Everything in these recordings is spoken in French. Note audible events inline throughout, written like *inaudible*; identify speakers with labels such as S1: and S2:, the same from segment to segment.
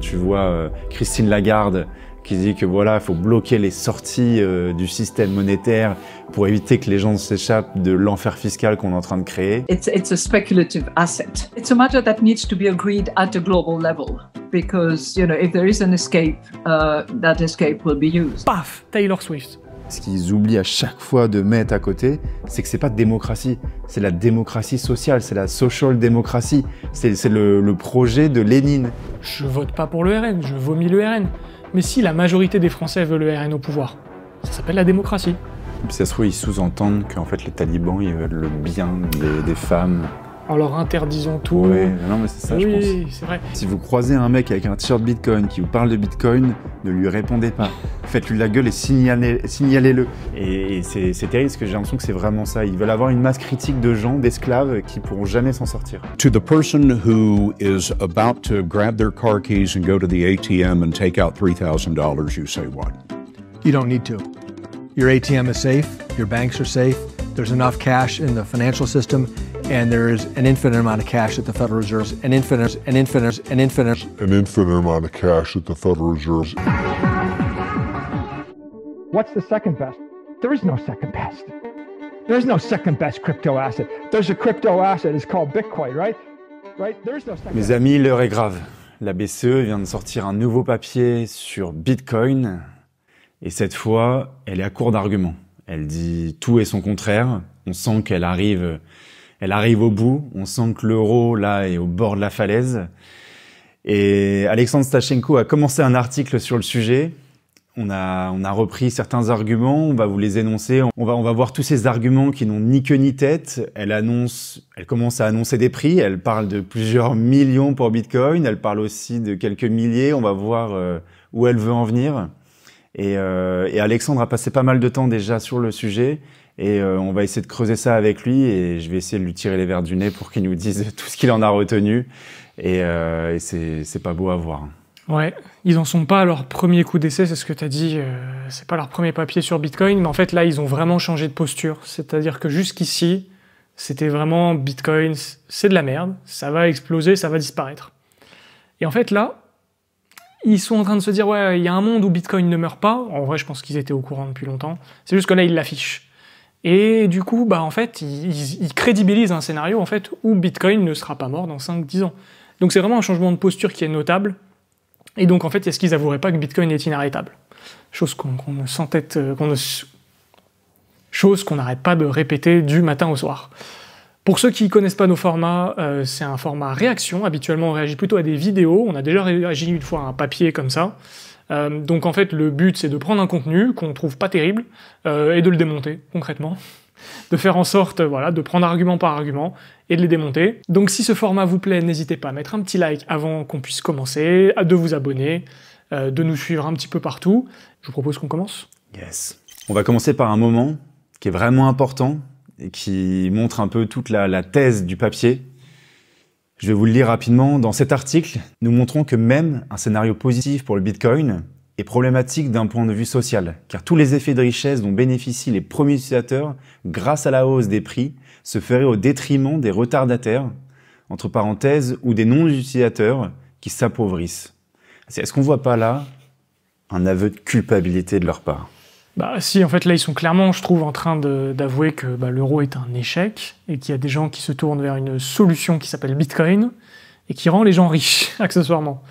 S1: tu vois euh, Christine Lagarde qui dit que voilà, il faut bloquer les sorties euh, du système monétaire pour éviter que les gens s'échappent de l'enfer fiscal qu'on est en train de créer.
S2: It's, it's a speculative asset. It's a matter that needs to be agreed at a global level because, you know, if there is an escape, uh, that escape will be used. Paf, Taylor Swift
S1: ce qu'ils oublient à chaque fois de mettre à côté, c'est que c'est pas démocratie, c'est la démocratie sociale, c'est la social démocratie, c'est le, projet de Lénine.
S2: Je vote pas pour le RN, je vomis le RN. Mais si la majorité des Français veut le RN au pouvoir, ça s'appelle la
S1: démocratie. C'est ça se trouve, ils sous-entendent qu'en fait les talibans, ils veulent le bien des femmes
S2: en leur interdisant tout.
S1: Oui, non, mais c'est ça, je pense. Oui, c'est vrai. Si vous croisez un mec avec un t-shirt Bitcoin qui vous parle de Bitcoin, ne lui répondez pas. Faites-lui la gueule et signalez-le. et, c'est terrible parce que j'ai l'impression que c'est vraiment ça. Ils veulent avoir une masse critique de gens, d'esclaves, qui pourront jamais s'en sortir. To the person who is about to grab their car keys and go to the ATM and take out $3,000, you say what? You don't need to.
S2: Your ATM is safe, your banks are safe, there's enough cash in the financial system and there is an infinite amount of cash at the Federal Reserve, an infinite, an infinite, an infinite,
S1: an infinite amount of cash at the Federal Reserve.
S2: What's the second best? There is no second best. There's no second best crypto asset. There's a crypto asset. It's called Bitcoin, right? Right? There's no second.
S1: Mes amis, l'heure est grave. La BCE vient de sortir un nouveau papier sur Bitcoin, et cette fois, elle est à court d'arguments. Elle dit tout et son contraire. On sent qu'elle arrive elle arrive au bout. On sent que l'euro, là, est au bord de la falaise. Et Alexandre Stachenko a commencé un article sur le sujet. On a, on a repris certains arguments, on va vous les énoncer. On va, on va voir tous ces arguments qui n'ont ni queue ni tête. Elle annonce, elle commence à annoncer des prix. Elle parle de plusieurs millions pour Bitcoin. Elle parle aussi de quelques milliers. On va voir euh, où elle veut en venir. Euh, et Alexandre a passé pas mal de temps déjà sur le sujet. Et euh, on va essayer de creuser ça avec lui et je vais essayer de lui tirer les verres du nez pour qu'il nous dise *laughs* tout ce qu'il en a retenu. Et, euh, et c'est pas beau à voir.
S2: Ouais, ils n'en sont pas à leur premier coup d'essai, c'est ce que tu as dit, euh, c'est pas leur premier papier sur Bitcoin, mais en fait là, ils ont vraiment changé de posture. C'est-à-dire que jusqu'ici, c'était vraiment Bitcoin, c'est de la merde, ça va exploser, ça va disparaître. Et en fait là, ils sont en train de se dire, ouais, il y a un monde où Bitcoin ne meurt pas. En vrai, je pense qu'ils étaient au courant depuis longtemps. C'est juste que là, ils l'affichent. Et du coup, bah, en fait, ils, crédibilisent un scénario en fait, où Bitcoin ne sera pas mort dans 5-10 ans. Donc c'est vraiment un changement de posture qui est notable. Et donc en fait, est-ce qu'ils avoueraient pas que Bitcoin est inarrêtable Chose qu'on ne s'entête, euh, chose qu'on n'arrête pas de répéter du matin au soir. Pour ceux qui ne connaissent pas nos formats, euh, c'est un format réaction. Habituellement, on réagit plutôt à des vidéos. On a déjà réagi une fois à un papier comme ça. Euh, donc en fait, le but, c'est de prendre un contenu qu'on trouve pas terrible euh, et de le démonter concrètement. de faire en sorte voilà, de prendre argument par argument et de les démonter. Donc si ce format vous plaît, n'hésitez pas à mettre un petit like avant qu'on puisse commencer, à de vous abonner, euh, de nous suivre un petit peu partout. Je vous propose qu'on commence.
S1: Yes. On va commencer par un moment qui est vraiment important et qui montre un peu toute la thèse du papier je vais vous le lire rapidement. Dans cet article, nous montrons que même un scénario positif pour le Bitcoin est problématique d'un point de vue social, car tous les effets de richesse dont bénéficient les premiers utilisateurs grâce à la hausse des prix se feraient au détriment des retardataires, entre parenthèses, ou des non-utilisateurs qui s'appauvrissent. Est-ce qu'on ne voit pas là un aveu de culpabilité de leur part bah si, en
S2: fait là ils sont clairement, je trouve, en train d'avouer que bah, l'euro est un échec et qu'il y a des gens qui se tournent vers une solution qui s'appelle Bitcoin et qui rend les gens riches, *laughs* accessoirement.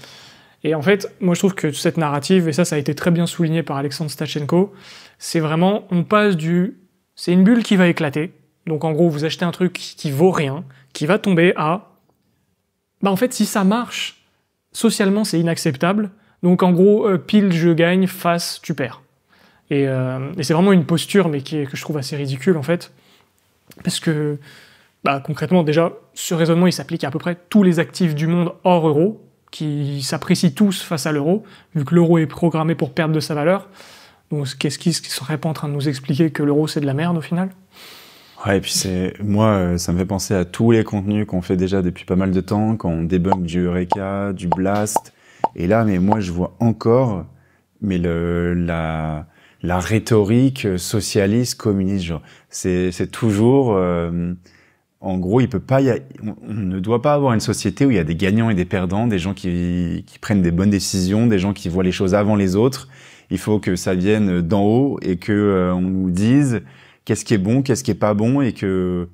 S2: Et en fait, moi je trouve que cette narrative, et ça ça a été très bien souligné par Alexandre Stachenko, c'est vraiment, on passe du... C'est une bulle qui va éclater, donc en gros vous achetez un truc qui vaut rien, qui va tomber à... Bah en fait si ça marche, socialement c'est inacceptable, donc en gros euh, pile je gagne, face tu perds. Euh, et, c'est vraiment une posture, mais qui est, que je trouve assez ridicule en fait, parce que bah, concrètement, déjà, ce raisonnement il s'applique à, peu près tous les actifs du monde hors euro, qui s'apprécient tous face à l'euro, vu que l'euro est programmé pour perdre de sa valeur. Donc qu'est-ce qui serait pas en train de nous expliquer que l'euro c'est de la merde au final
S1: Ouais, et puis c'est moi, euh, ça me fait penser à tous les contenus qu'on fait déjà depuis pas mal de temps, quand on débunk du Eureka, du Blast. Et là, mais moi, je vois encore, mais le la la rhétorique socialiste, communiste, C'est toujours, euh, en gros, il peut pas, on, ne doit pas avoir une société où il y a des gagnants et des perdants, des gens qui, qui prennent des bonnes décisions, des gens qui voient les choses avant les autres. Il faut que ça vienne d'en haut et que euh, on nous dise qu'est-ce qui est bon, qu'est-ce qui est pas bon et que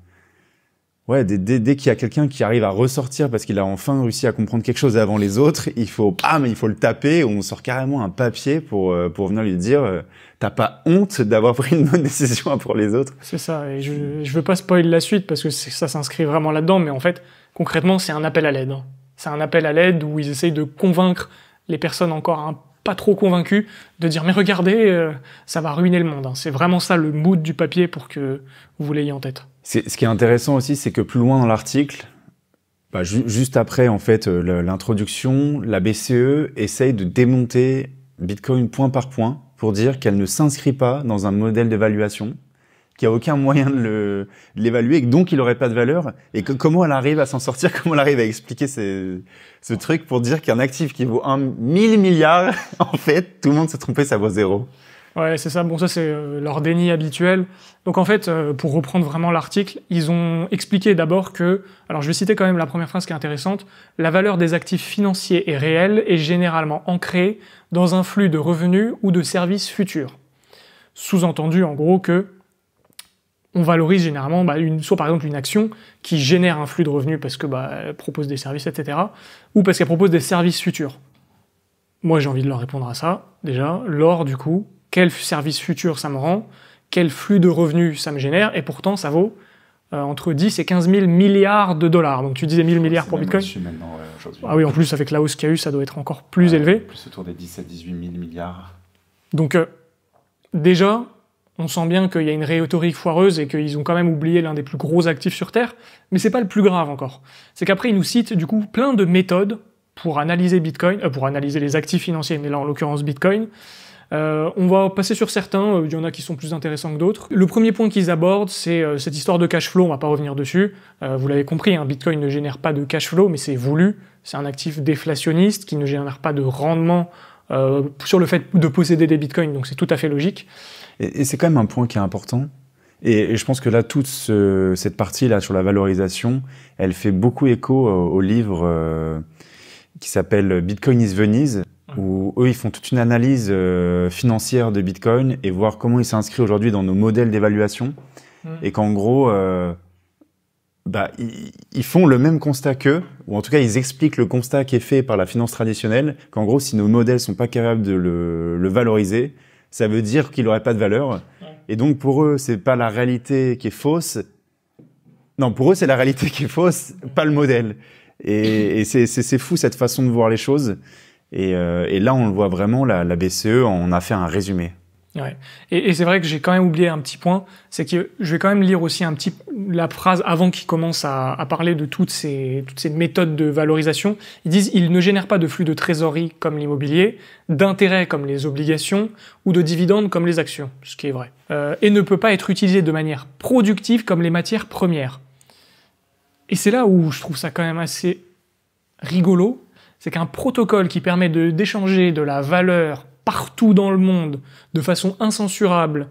S1: ouais, dès, dès, dès qu'il y a quelqu'un qui arrive à ressortir parce qu'il a enfin réussi à comprendre quelque chose avant les autres, il faut, ah, mais il faut le taper. On sort carrément un papier pour euh, pour venir lui dire, euh, t'as pas honte d'avoir pris une bonne *laughs* décision pour les autres. C'est
S2: ça. Et je je veux pas spoiler la suite parce que ça s'inscrit vraiment là-dedans, mais en fait, concrètement, c'est un appel à l'aide. Hein. C'est un appel à l'aide où ils essayent de convaincre les personnes encore pas trop convaincues de dire mais regardez, euh, ça va ruiner le monde. Hein. C'est vraiment ça le mood du papier pour que vous l'ayez en tête.
S1: Ce qui est intéressant aussi, c'est que plus loin dans l'article, bah, juste après en fait euh, l'introduction, la BCE essaye de démonter Bitcoin point par point pour dire qu'elle ne s'inscrit pas dans un modèle d'évaluation, qu'il n'y a aucun moyen de l'évaluer, et donc il n'aurait pas de valeur. Et comment elle arrive à s'en sortir, *laughs* comment elle arrive à expliquer ce truc pour dire qu'un actif qui vaut 1 000 milliards, *laughs* en fait, tout le monde s'est trompé, ça vaut zéro.
S2: Ouais, c'est ça. Bon, ça, c'est euh, leur déni habituel. Donc, en fait, euh, pour reprendre vraiment l'article, ils ont expliqué d'abord que, alors je vais citer quand même la première phrase qui est intéressante, la valeur des actifs financiers est réelle et généralement ancrée dans un flux de revenus ou de services futurs. Sous-entendu, en gros, que on valorise généralement bah, une, soit par exemple une action qui génère un flux de revenus parce que bah, propose des services, etc., ou parce qu'elle propose des services futurs. Moi, j'ai envie de leur répondre à ça. Déjà, l'or, du coup, quel service futur ça me rend, quel flux de revenus ça me génère, et pourtant ça vaut euh, entre 10 et 15 000 milliards de dollars. Donc tu disais 1000 milliards pour Bitcoin. ah oui, en plus avec la hausse qu'il y a eu, ça doit être encore plus élevé.
S1: Plus autour des 10 à 18 000 milliards.
S2: Donc euh, déjà, on sent bien qu'il y a une rhétorique foireuse et qu'ils ont quand même oublié l'un des plus gros actifs sur Terre, mais c'est pas le plus grave encore. C'est qu'après ils nous citent du coup plein de méthodes pour analyser Bitcoin, euh, pour analyser les actifs financiers, mais là en l'occurrence Bitcoin, euh, on va passer sur certains, euh, il y en a qui sont plus intéressants que d'autres. Le premier point qu'ils abordent, c'est euh, cette histoire de cash flow, on va pas revenir dessus. vous l'avez compris, un hein, Bitcoin ne génère pas de cash flow, mais c'est voulu. C'est un actif déflationniste qui ne génère pas de rendement sur le fait de posséder des bitcoins, donc c'est tout à fait logique. Et, c'est quand même
S1: un point qui est important. Et, je pense que là, toute cette partie-là sur la valorisation, elle fait beaucoup écho au, livre qui s'appelle Bitcoin is Venice » où eux, ils font toute une analyse euh, financière de Bitcoin et voir comment il s'inscrit aujourd'hui dans nos modèles d'évaluation. Hmm. Et qu'en gros, euh, bah, ils, font le même constat qu'eux, ou en tout cas, ils expliquent le constat qui est fait par la finance traditionnelle, qu'en gros, si nos modèles sont pas capables de le, le valoriser, ça veut dire qu'il n'aurait pas de valeur. Et donc, pour eux, c'est pas la réalité qui est fausse. Non, pour eux, c'est la réalité qui est fausse, pas le modèle. Et, et c'est fou cette façon de voir les choses. Euh, et, là, on le voit vraiment, la, BCE on a fait un résumé.
S2: Ouais. Et, c'est vrai que j'ai quand même oublié un petit point, c'est que je vais quand même lire aussi un petit la phrase avant qu'il commence à, parler de toutes ces, toutes ces méthodes de valorisation. Ils disent ils ne génèrent pas de flux de trésorerie comme l'immobilier, d'intérêt comme les obligations ou de dividendes comme les actions, ce qui est vrai, euh, et ne peut pas être utilisé de manière productive comme les matières premières. Et c'est là où je trouve ça quand même assez rigolo c'est qu'un protocole qui permet d'échanger de, la valeur partout dans le monde de façon incensurable,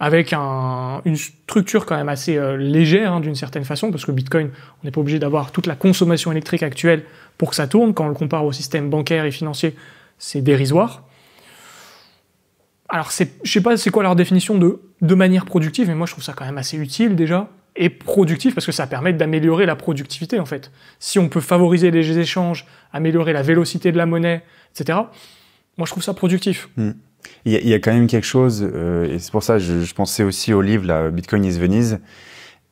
S2: avec une structure quand même assez euh, légère hein, d'une certaine façon, parce que Bitcoin, on n'est pas obligé d'avoir toute la consommation électrique actuelle pour que ça tourne. Quand on le compare au système bancaire et financier, c'est dérisoire. Alors, je sais pas c'est quoi leur définition de de manière productive, mais moi je trouve ça quand même assez utile déjà et productif parce que ça permet d'améliorer la productivité en fait. Si on peut favoriser les échanges, améliorer la vélocité de la monnaie, etc., moi je trouve ça productif.
S1: Hmm. Il, y a, quand même quelque chose, euh, et c'est pour ça que je, pensais aussi au livre là, Bitcoin is Venise,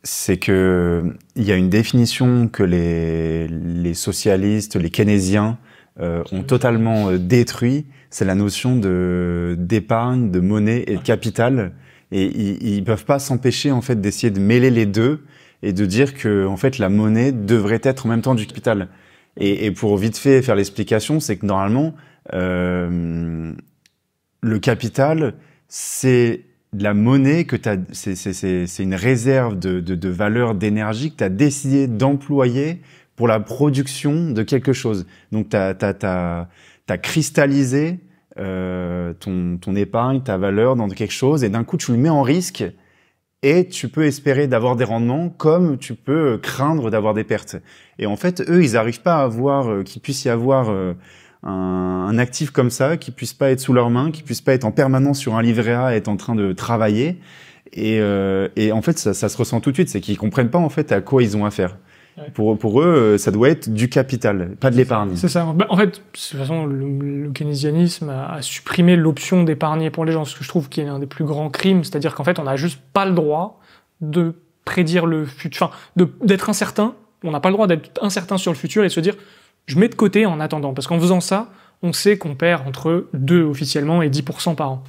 S1: c'est que il y a une définition que les, socialistes, les keynésiens euh, ont totalement euh, détruit, c'est la notion de d'épargne, de monnaie et de capital et ils, ne peuvent pas s'empêcher en fait d'essayer de mêler les deux et de dire que en fait la monnaie devrait être en même temps du capital. Et, pour vite fait faire l'explication, c'est que normalement euh, le capital c'est de la monnaie que tu c'est une réserve de, de, de valeur d'énergie que tu as décidé d'employer pour la production de quelque chose. Donc tu as, as, as, cristallisé euh, ton, ton, épargne, ta valeur dans quelque chose, et d'un coup tu le mets en risque, et tu peux espérer d'avoir des rendements comme tu peux euh, craindre d'avoir des pertes. Et en fait, eux, ils n'arrivent pas à voir euh, qu'il puisse y avoir un, actif comme ça, qui puisse pas être sous leurs mains, qui puisse pas être en permanence sur un livret A, être en train de travailler. Et, et en fait, ça, ça, se ressent tout de suite, c'est qu'ils comprennent pas en fait à quoi ils ont affaire. Pour, pour eux, euh, ça doit être du capital, pas de l'épargne. C'est
S2: ça. Bah, en fait, de toute façon, le, le keynésianisme a, supprimé l'option d'épargner pour les gens, ce que je trouve qui est un des plus grands crimes. C'est-à-dire qu'en fait, on n'a juste pas le droit de prédire le futur, enfin, d'être incertain. On n'a pas le droit d'être incertain sur le futur et se dire, je mets de côté en attendant. Parce qu'en faisant ça, on sait qu'on perd entre 2 officiellement et 10% par an.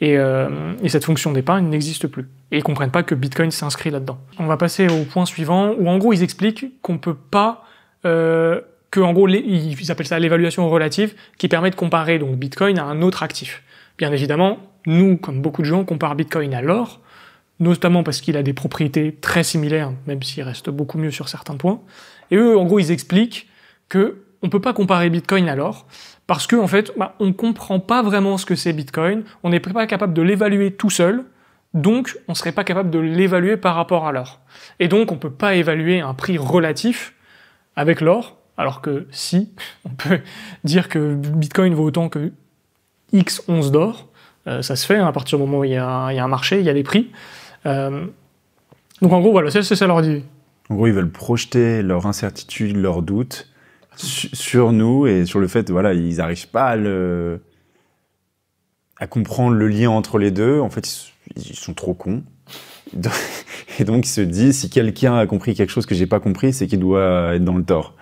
S2: Et, euh, et, cette fonction d'épargne n'existe plus. Et ils comprennent pas que Bitcoin s'inscrit là-dedans. On va passer au point suivant, où en gros ils expliquent qu'on peut pas, euh, que en gros ils appellent ça l'évaluation relative, qui permet de comparer donc Bitcoin à un autre actif. Bien évidemment, nous, comme beaucoup de gens, comparent Bitcoin à l'or, notamment parce qu'il a des propriétés très similaires, même s'il reste beaucoup mieux sur certains points. Et eux, en gros, ils expliquent qu'on on peut pas comparer Bitcoin à l'or, parce que fait, bah, on ne comprend pas vraiment ce que c'est Bitcoin, on n'est pas capable de l'évaluer tout seul, donc on ne serait pas capable de l'évaluer par rapport à l'or. Et donc on ne peut pas évaluer un prix relatif avec l'or, alors que si, *laughs* on peut dire que Bitcoin vaut autant que X 11 d'or, euh, ça se fait hein, à partir du moment où il y, a, un marché, il y a des prix. Euh, donc en gros, voilà, c'est ça leur dit.
S1: En gros, ils veulent projeter leur incertitude, leur doute sur nous et sur le fait, voilà, ils n'arrivent pas à, comprendre le lien entre les deux. En fait, ils sont trop cons. *laughs* Et donc, ils se disent si quelqu'un a compris quelque chose que j'ai pas compris, c'est qu'il doit être dans le tort.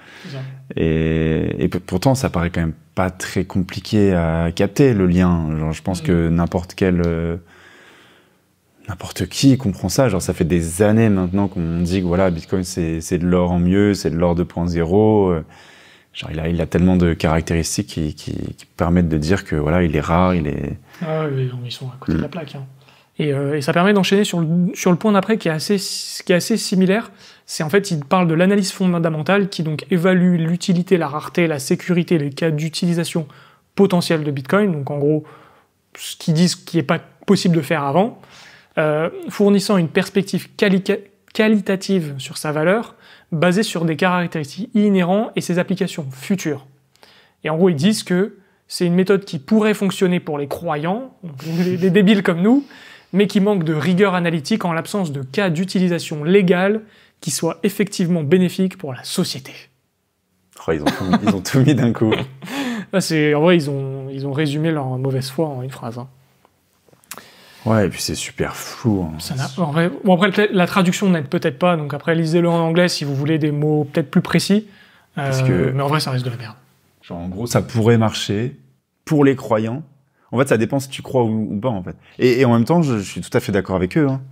S1: Et, pourtant, ça paraît quand même pas très compliqué à capter le lien. je pense mm. que n'importe quel, euh, n'importe qui comprend ça. Genre, ça fait des années maintenant qu'on dit que voilà, Bitcoin c'est de l'or en mieux, c'est de l'or 2.0. Genre, il, a, a tellement de caractéristiques qui, permettent de dire que voilà, il est rare, il est.
S2: Ah ils sont à côté de la mm. plaque. Hein. Euh, et, ça permet d'enchaîner sur le, sur le point d'après qui, est assez, qui est assez similaire. C'est en fait, il parle de l'analyse fondamentale qui donc évalue l'utilité, la rareté, la sécurité, les cas d'utilisation potentielle de Bitcoin. Donc en gros, ce qu'ils disent qui n'est pas possible de faire avant, euh, fournissant une perspective qualitative sur sa valeur basé sur des caractéristiques inhérentes et ses applications futures. Et en gros, ils disent que c'est une méthode qui pourrait fonctionner pour les croyants, *laughs* les, débiles comme nous, mais qui manque de rigueur analytique en l'absence de cas d'utilisation légale qui soit effectivement bénéfique pour la société.
S1: Oh, ils, ont tout mis, d'un coup. *laughs*
S2: Ah, c'est, en vrai, ils ont, ils ont résumé leur mauvaise foi en une phrase. Hein.
S1: Ouais, et puis c'est super flou. Hein.
S2: en vrai... après, la traduction n'aide peut-être pas, donc après, lisez-le en anglais si vous voulez des mots peut-être plus précis. Parce euh, que... Mais en vrai, ça risque de la merde.
S1: Genre, en gros, ça pourrait marcher pour les croyants. En fait, ça dépend si tu crois ou, pas, en fait. Et, en même temps, je, suis tout à fait d'accord avec eux. Hein.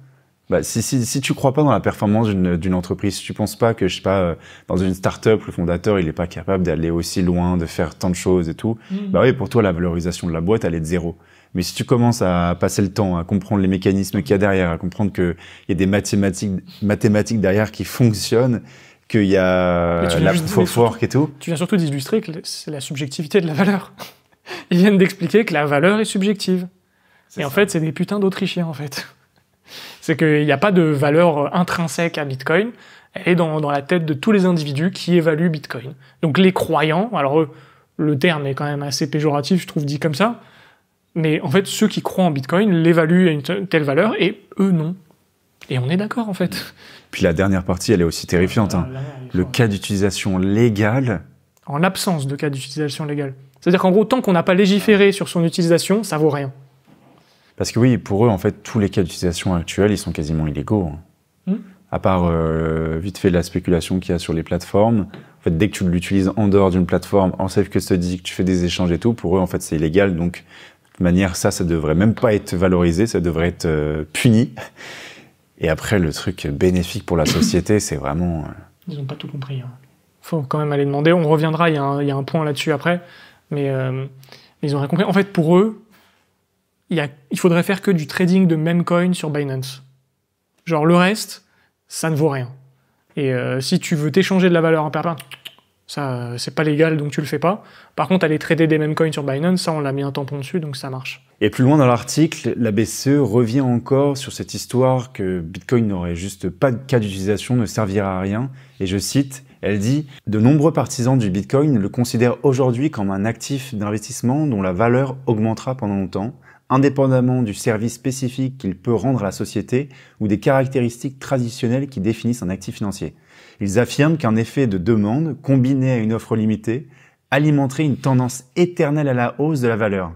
S1: Bah, si, si, si tu crois pas dans la performance d'une entreprise, si tu penses pas que, je sais pas, euh, dans une start-up, le fondateur, il est pas capable d'aller aussi loin, de faire tant de choses et tout, hmm. bah oui, pour toi, la valorisation de la boîte, elle est de zéro. Mais si tu commences à passer le temps, à comprendre les mécanismes qu'il y a derrière, à comprendre qu'il y a des mathématiques, mathématiques derrière qui fonctionnent, qu'il y a la et tout.
S2: Tu viens surtout d'illustrer que c'est la subjectivité de la valeur. *laughs* Ils viennent d'expliquer que la valeur est subjective. et en fait, c'est des putains d'Autrichiens, en fait. *laughs* C'est qu'il n'y a pas de valeur intrinsèque à Bitcoin. Elle est dans, dans, la tête de tous les individus qui évaluent Bitcoin. Donc les croyants, alors le terme est quand même assez péjoratif, je trouve, dit comme ça, mais en fait, ceux qui croient en Bitcoin l'évaluent à une telle valeur et eux non. Et on est d'accord en fait.
S1: Puis la dernière partie, elle est aussi terrifiante. Hein. Le cas d'utilisation légale.
S2: En l'absence de cas d'utilisation légale. C'est-à-dire qu'en gros, tant qu'on n'a pas légiféré sur son utilisation, ça vaut rien.
S1: Parce que oui, pour eux, en fait, tous les cas d'utilisation actuels, ils sont quasiment illégaux. Hein. Hmm. À part euh, vite fait la spéculation qu'il y a sur les plateformes. En fait, dès que tu l'utilises en dehors d'une plateforme, en safe custody, que tu fais des échanges et tout, pour eux, en fait, c'est illégal. Donc, manière, ça, ça devrait même pas être valorisé, ça devrait être euh, puni. Et après, le truc bénéfique pour la société, c'est vraiment. Euh,
S2: ils n'ont pas tout compris. Hein. Faut quand même aller demander. On reviendra. Il y, a un point là-dessus après, mais euh, ils ont rien compris. En fait, pour eux, y il faudrait faire que du trading de même coin sur Binance. Genre le reste, ça ne vaut rien. Et si tu veux t'échanger de la valeur en perpète. Ça, euh, c'est pas légal, donc tu le fais pas. Par contre, aller trader des mêmes coins sur Binance, ça, on l'a mis un tampon dessus, donc ça marche.
S1: Et plus loin dans l'article, la BCE revient encore sur cette histoire que Bitcoin n'aurait juste pas de cas d'utilisation, ne servira à rien. Et je cite, elle dit De nombreux partisans du Bitcoin le considèrent aujourd'hui comme un actif d'investissement dont la valeur augmentera pendant longtemps indépendamment du service spécifique qu'il peut rendre à la société ou des caractéristiques traditionnelles qui définissent un actif financier. Ils affirment qu'un effet de demande combiné à une offre limitée alimenterait une tendance éternelle à la hausse de la valeur.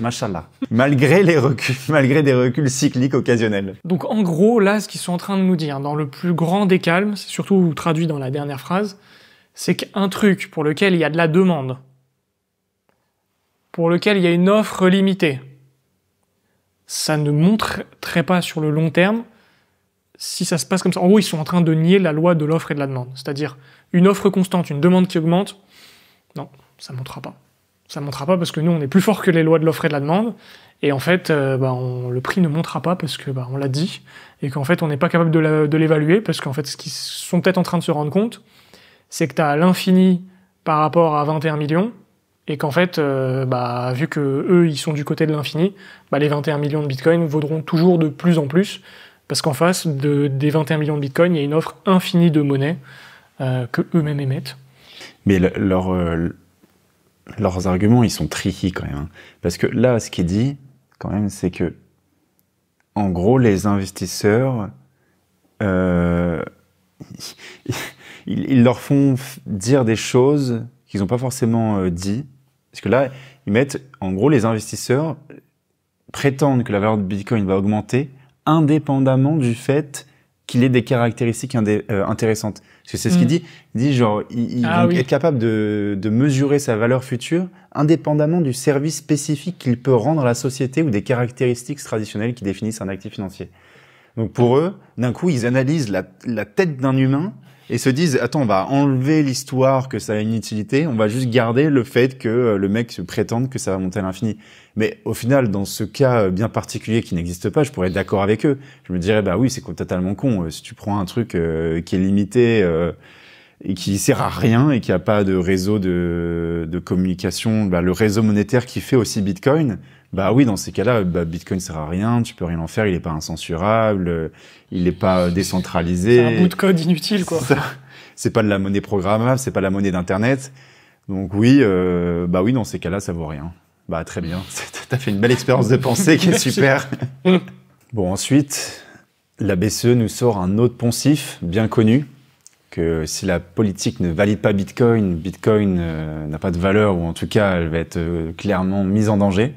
S1: Machallah. *laughs* Malgré les reculs, *laughs* malgré des reculs cycliques occasionnels.
S2: Donc en gros, là, ce qu'ils sont en train de nous dire, dans le plus grand des calmes, c'est surtout traduit dans la dernière phrase, c'est qu'un truc pour lequel il y a de la demande, pour lequel il y a une offre limitée, ça ne montrerait pas sur le long terme si ça se passe comme ça. En gros, ils sont en train de nier la loi de l'offre et de la demande. C'est-à-dire une offre constante, une demande qui augmente, non, ça ne montera pas. Ça ne montera pas parce que nous, on est plus fort que les lois de l'offre et de la demande. Et en fait, euh, bah, on, le prix ne montera pas parce que bah, on l'a dit et qu'en fait, on n'est pas capable de l'évaluer parce qu'en fait, ce qu'ils sont peut-être en train de se rendre compte, c'est que tu as l'infini par rapport à 21 millions et qu'en fait, euh, bah, vu que eux, ils sont du côté de l'infini, bah, les 21 millions de bitcoins vaudront toujours de plus en plus, parce qu'en face des 21 millions de bitcoins, il y a une offre infinie de monnaie queux que eux-mêmes émettent.
S1: Mais euh, leurs arguments, ils sont tricky quand même, hein. parce que là, ce qui dit, quand même, c'est que, en gros, les investisseurs, euh, *laughs* ils, leur font dire des choses qu'ils n'ont pas forcément dites. dit parce que là, ils mettent, en gros, les investisseurs prétendent que la valeur de Bitcoin va augmenter indépendamment du fait qu'il ait des caractéristiques euh, intéressantes. Parce que c'est ce qu'il mm. dit. Il dit genre, ils, ah être capables de, mesurer sa valeur future indépendamment du service spécifique qu'il peut rendre à la société ou des caractéristiques traditionnelles qui définissent un actif financier. Donc pour mm. eux, d'un coup, ils analysent la tête d'un humain et se disent attends on va enlever l'histoire que ça a une utilité, on va juste garder le fait que euh, le mec se prétende que ça va monter à l'infini. Mais au final dans ce cas euh, bien particulier qui n'existe pas, je pourrais être d'accord avec eux. Je me dirais bah oui c'est totalement con euh, si tu prends un truc qui est limité. et qui sert à rien et qui a pas de réseau de, communication, bah, le réseau monétaire qui fait aussi Bitcoin, bah oui, dans ces cas-là, Bitcoin bah, Bitcoin sert à rien, tu peux rien en faire, il n'est pas incensurable, euh, il n'est pas euh, décentralisé. C'est un bout de code inutile, quoi. C'est pas de la monnaie programmable, c'est pas la monnaie d'internet. Donc oui, euh, bah oui, dans ces cas-là, ça vaut rien. Bah très bien, *laughs* t'as fait une belle expérience de pensée qui est super. *laughs* bon ensuite, la BCE nous sort un autre poncif bien connu que si la politique ne valide pas Bitcoin, Bitcoin n'a pas de valeur ou en tout cas elle va être clairement mise en danger.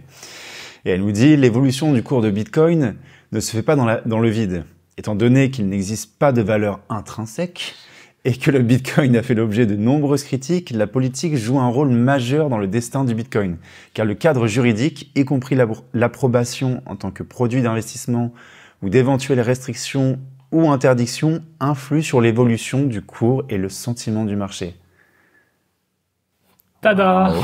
S1: Et elle nous dit, l'évolution du cours de Bitcoin ne se fait pas dans, le vide. Étant donné qu'il n'existe pas de valeur intrinsèque et que le Bitcoin a fait l'objet de nombreuses critiques, la politique joue un rôle majeur dans le destin du Bitcoin, car le cadre juridique, y compris l'approbation en tant que produit d'investissement ou d'éventuelles restrictions ou interdictions, influe sur l'évolution du cours et le sentiment du marché.
S2: Tada *laughs*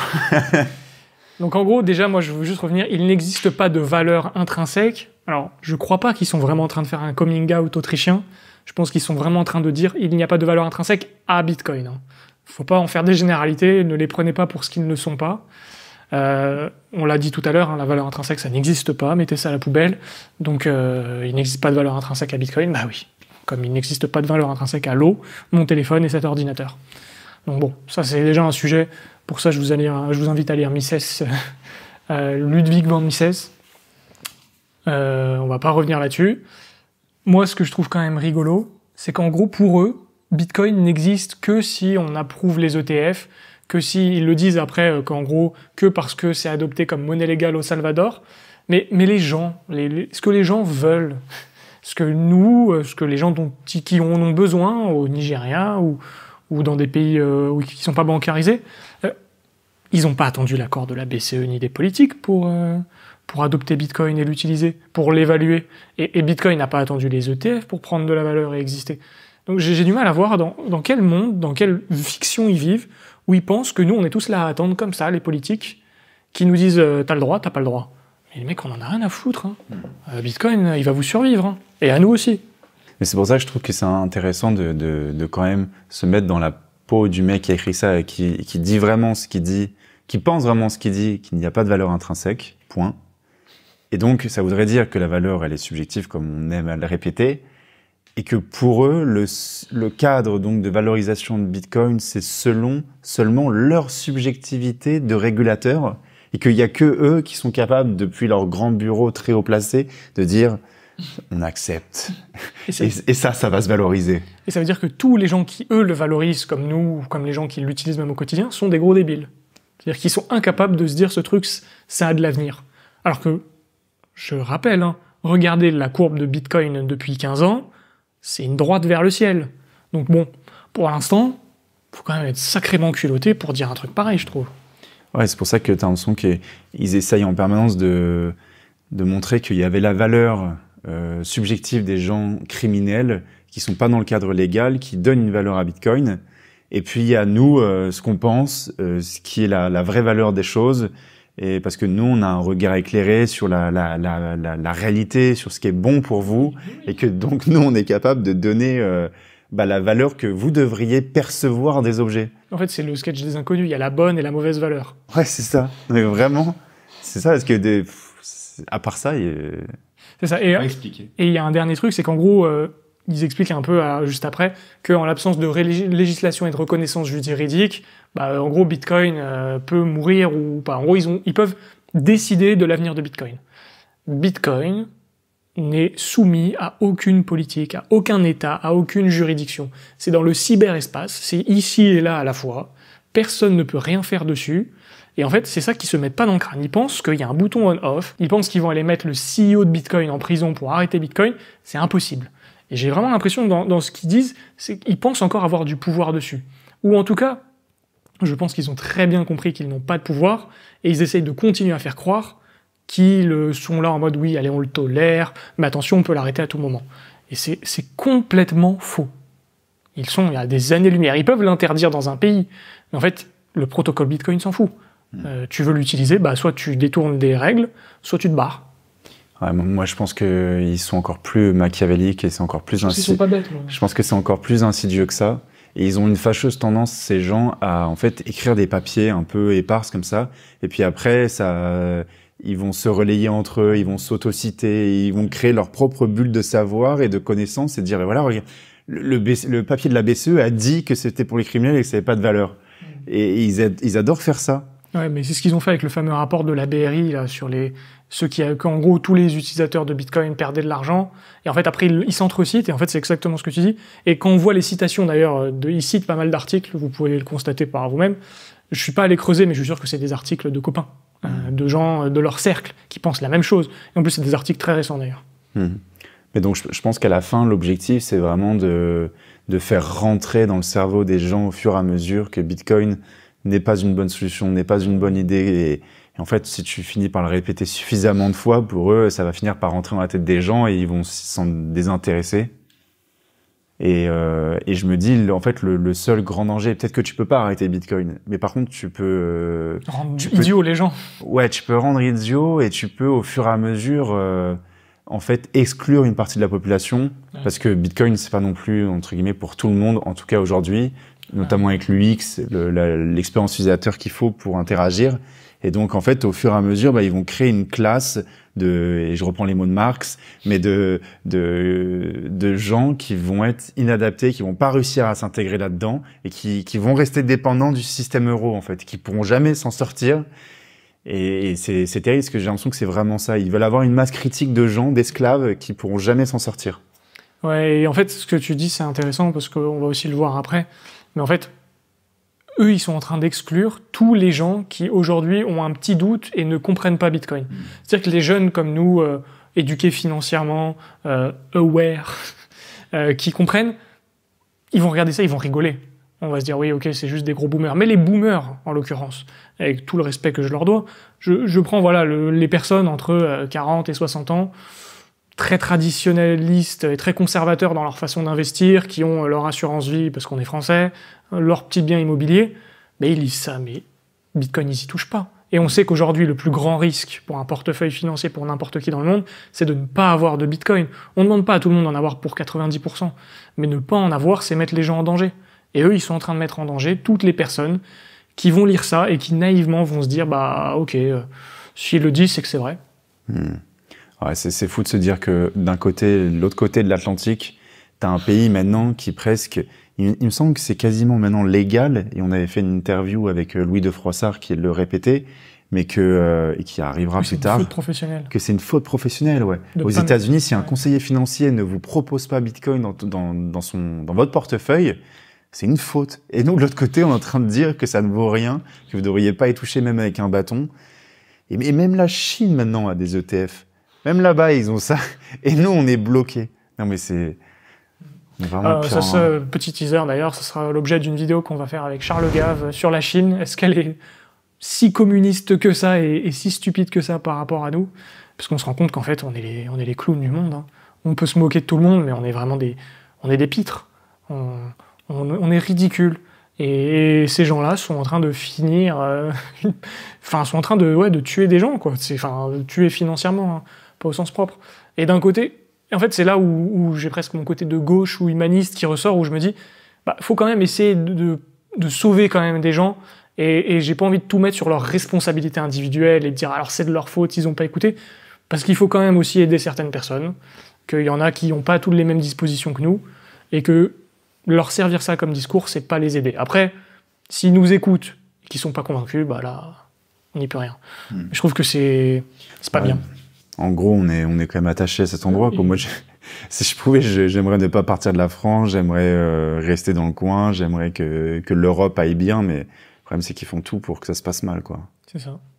S2: Donc en gros, déjà, moi, je veux juste revenir, il n'existe pas de valeur intrinsèque. Alors, je crois pas qu'ils sont vraiment en train de faire un coming out autrichien. Je pense qu'ils sont vraiment en train de dire, il n'y a pas de valeur intrinsèque à Bitcoin. Hein. Faut pas en faire des généralités, ne les prenez pas pour ce qu'ils ne sont pas. Euh, on l'a dit tout à l'heure, hein, la valeur intrinsèque, ça n'existe pas, mettez ça à la poubelle. Donc, euh, il n'existe pas de valeur intrinsèque à Bitcoin, bah oui. Comme il n'existe pas de valeur intrinsèque à l'eau, mon téléphone et cet ordinateur. Donc bon, ça c'est déjà un sujet pour ça, je vous, invite à lire Mises, euh, euh, Ludwig van Mises. Euh, on va pas revenir là-dessus. Moi, ce que je trouve quand même rigolo, c'est qu'en gros, pour eux, Bitcoin n'existe que si on approuve les ETF, que s'ils ils le disent après euh, qu'en gros, que parce que c'est adopté comme monnaie légale au Salvador. Mais, mais les gens, ce que les gens veulent, ce que nous, ce que les gens dont, qui en ont besoin au Nigeria ou, ou dans des pays euh, qui ne sont pas bancarisés, euh, ils n'ont pas attendu l'accord de la BCE ni des politiques pour, euh, pour adopter Bitcoin et l'utiliser, pour l'évaluer. Et, Bitcoin n'a pas attendu les ETF pour prendre de la valeur et exister. Donc j'ai du mal à voir dans, quel monde, dans quelle fiction ils vivent, où ils pensent que nous, on est tous là à attendre comme ça, les politiques, qui nous disent t'as le droit, t'as pas le droit. Mais les mecs, on en a rien à foutre. Hein. Mmh. Bitcoin, il va vous survivre. Hein.
S1: Et à nous aussi. Mais c'est pour ça que je trouve que c'est intéressant de, quand même se mettre dans la peau du mec qui a écrit ça, et qui, dit vraiment ce qu'il dit, qui pense vraiment ce qu'il dit, qu'il n'y a pas de valeur intrinsèque, point. Et donc, ça voudrait dire que la valeur, elle est subjective, comme on aime à le répéter, et que pour eux, le, cadre donc de valorisation de Bitcoin, c'est selon seulement leur subjectivité de régulateur, et qu'il n'y a que eux qui sont capables, depuis leur grand bureau très haut placé, de dire on accepte. Et ça, ça, va se valoriser.
S2: Et ça veut dire que tous les gens qui, eux, le valorisent comme nous, comme les gens qui l'utilisent même au quotidien, sont des gros débiles. C'est-à-dire qu'ils sont incapables de se dire ce truc, ça a de l'avenir. Alors que, je rappelle, hein, regardez la courbe de Bitcoin depuis 15 ans, c'est une droite vers le ciel. Donc bon, pour l'instant, faut quand même être sacrément culotté pour dire un truc pareil, je trouve.
S1: Ouais, c'est pour ça que tu as l'impression qu'ils essayent en permanence de, de montrer qu'il y avait la valeur euh, subjective des gens criminels qui sont pas dans le cadre légal, qui donnent une valeur à Bitcoin. Et puis il y a nous, euh, ce qu'on pense, euh, ce qui est la, la, vraie valeur des choses, et parce que nous, on a un regard éclairé sur la, la, la, la réalité, sur ce qui est bon pour vous, et que donc nous, on est capable de donner euh, bah, la valeur que vous devriez percevoir des objets.
S2: En fait, c'est le sketch des inconnus. Il y a la bonne et la mauvaise valeur.
S1: Ouais, c'est ça. Mais vraiment, c'est ça. Parce que des... à part ça, il y a... C'est ça. Et,
S2: il y a un dernier truc, c'est qu'en gros, euh, ils expliquent un peu euh, juste après qu'en l'absence de législation et de reconnaissance juridique, bah, euh, en gros, Bitcoin peut mourir ou pas. En gros, ils, ont, ils peuvent décider de l'avenir de Bitcoin. Bitcoin n'est soumis à aucune politique, à aucun État, à aucune juridiction. C'est dans le cyberespace, c'est ici et là à la fois. Personne ne peut rien faire dessus. Et en fait, c'est ça qui se mettent pas dans le crâne. Ils pensent qu'il y a un bouton on-off, ils pensent qu'ils vont aller mettre le CEO de Bitcoin en prison pour arrêter Bitcoin, c'est impossible. Et j'ai vraiment l'impression dans, dans ce qu'ils disent, c'est qu'ils pensent encore avoir du pouvoir dessus. Ou en tout cas, je pense qu'ils ont très bien compris qu'ils n'ont pas de pouvoir, et ils essayent de continuer à faire croire qu'ils euh, sont là en mode oui, allez, on le tolère, mais attention, on peut l'arrêter à tout moment. Et c'est complètement faux. Ils sont à des années-lumière. Ils peuvent l'interdire dans un pays. Mais en fait, le protocole Bitcoin s'en fout. Hmm. Euh, tu veux l'utiliser,
S1: bah, soit tu détournes des règles, soit tu te barres. moi, je pense qu'ils sont encore plus machiavéliques et c'est encore plus insidieux. Je pense que c'est encore plus insidieux que ça. Et ils ont une fâcheuse tendance, ces gens, à en fait écrire des papiers un peu éparses comme ça. Et puis après, ça, ils vont se relayer entre eux, ils vont s'autociter, ils vont créer leur propre bulle de savoir et de connaissance et dire, voilà, regarde, le, papier de la BCE a dit que c'était pour les criminels et que ça n'avait pas de valeur. Hmm. Et ils adorent faire ça.
S2: Ouais, mais c'est ce qu'ils ont fait avec le fameux rapport de la BRI là, sur les ceux qui, euh, En gros, tous les utilisateurs de Bitcoin perdaient de l'argent. Et en fait, après, ils s'entrecitent. Et en fait, c'est exactement ce que tu dis. Et quand on voit les citations, d'ailleurs, euh, de, ils citent pas mal d'articles. Vous pouvez le constater par vous-même. Je suis pas allé creuser, mais je suis sûr que c'est des articles de copains, euh, mmh. de gens de leur cercle qui pensent la même chose. Et en plus, c'est des articles très récents d'ailleurs.
S1: Mmh. Mais donc, je, je pense qu'à la fin, l'objectif, c'est vraiment de, de faire rentrer dans le cerveau des gens au fur et à mesure que Bitcoin n'est pas une bonne solution, n'est pas une bonne idée. Et, en fait, si tu finis par le répéter suffisamment de fois, pour eux, ça va finir par rentrer dans la tête des gens et ils vont s'en désintéresser. Euh, et, je me dis, en fait, le, seul grand danger, peut-être que tu peux pas arrêter Bitcoin, mais par contre, tu peux... Euh,
S2: rendre tu idiot les gens.
S1: Ouais, tu peux rendre idiot et tu peux, au fur et à mesure, euh, en fait, exclure une partie de la population, parce que Bitcoin, c'est pas non plus, entre guillemets, pour tout le monde, en tout cas aujourd'hui notamment avec l'UX, l'expérience utilisateur qu'il faut pour interagir. Et donc, en fait, au fur et à mesure, bah, ils vont créer une classe de, et je reprends les mots de Marx, mais de, de, de gens qui vont être inadaptés, qui vont pas réussir à s'intégrer là-dedans et qui, qui vont rester dépendants du système euro, en fait, qui pourront jamais s'en sortir. Et, et c'est terrible parce que j'ai l'impression que c'est vraiment ça. Ils veulent avoir une masse critique de gens, d'esclaves, qui pourront jamais s'en sortir.
S2: Ouais, et en fait, ce que tu dis, c'est intéressant parce qu'on va aussi le voir après. Mais en fait, eux, ils sont en train d'exclure tous les gens qui aujourd'hui ont un petit doute et ne comprennent pas Bitcoin. Hmm. C'est-à-dire que les jeunes comme nous, euh, éduqués financièrement, euh, aware, *laughs* euh, qui comprennent, ils vont regarder ça, ils vont rigoler. On va se dire oui, ok, c'est juste des gros boomers. Mais les boomers, en l'occurrence, avec tout le respect que je leur dois, je, prends voilà les personnes entre 40 et 60 ans très traditionnalistes et très conservateurs dans leur façon d'investir, qui ont leur assurance vie parce qu'on est français, leur petit bien immobilier, mais ils lisent ça, mais Bitcoin, ils y touchent pas. Et on sait qu'aujourd'hui, le plus grand risque pour un portefeuille financier, pour n'importe qui dans le monde, c'est de ne pas avoir de Bitcoin. On ne demande pas à tout le monde d'en avoir pour 90%, mais ne pas en avoir, c'est mettre les gens en danger. Et eux, ils sont en train de mettre en danger toutes les personnes qui vont lire ça et qui naïvement vont se dire, bah ok, euh, s'il le dit, c'est que c'est vrai.
S1: Hmm c'est fou de se dire que d'un côté, l'autre côté de l'Atlantique, tu as un pays maintenant qui presque. Il, me semble que c'est quasiment maintenant légal, et on avait fait une interview avec euh, Louis de Froissart qui le répétait, mais que euh, et qui arrivera plus tard. C'est une faute professionnelle. Que c'est une faute professionnelle, ouais. Aux États-Unis, si un conseiller financier ne vous propose pas Bitcoin dans, son, dans votre portefeuille, c'est une faute. Et donc de l'autre côté, on est en train de dire que ça ne vaut rien, que vous ne devriez pas y toucher même avec un bâton. et même la Chine maintenant a des ETF. Même là-bas, ils ont ça. *laughs* Et nous, on est bloqués. Non, mais c'est. Ah, ça, ce
S2: hein. petit teaser d'ailleurs, ce sera l'objet d'une vidéo qu'on va faire avec Charles Gave sur la Chine. Est-ce qu'elle est si communiste que ça et, si stupide que ça par rapport à nous Parce qu'on se rend compte qu'en fait, on est, les, on est les clowns du monde. Hein. On peut se moquer de tout le monde, mais on est vraiment des, on est des pitres. On, on, est ridicule. Et, ces gens-là sont en train de finir, euh, *laughs* enfin, sont en train de, ouais, de tuer des gens, quoi. Enfin, tuer financièrement. Hein pas au sens propre. Et d'un côté, en fait, c'est là où, j'ai presque mon côté de gauche ou humaniste qui ressort, où je me dis, bah, faut quand même essayer de, sauver quand même des gens, et, j'ai pas envie de tout mettre sur leur responsabilité individuelle et de dire, alors c'est de leur faute, ils ont pas écouté, parce qu'il faut quand même aussi aider certaines personnes, qu'il y en a qui n'ont pas toutes les mêmes dispositions que nous, et que leur servir ça comme discours, c'est pas les aider. Après, s'ils nous écoutent, et qu'ils sont pas convaincus, bah là, on n'y peut rien. Hmm. Je trouve que c'est,
S1: c'est pas bien en gros, on est, on est quand même attaché à cet endroit. moi, *laughs* si je pouvais, j'aimerais ne pas partir de la France, j'aimerais euh, rester dans le coin, j'aimerais que, l'Europe aille bien, mais le problème, c'est qu'ils font tout pour que ça se passe mal, quoi.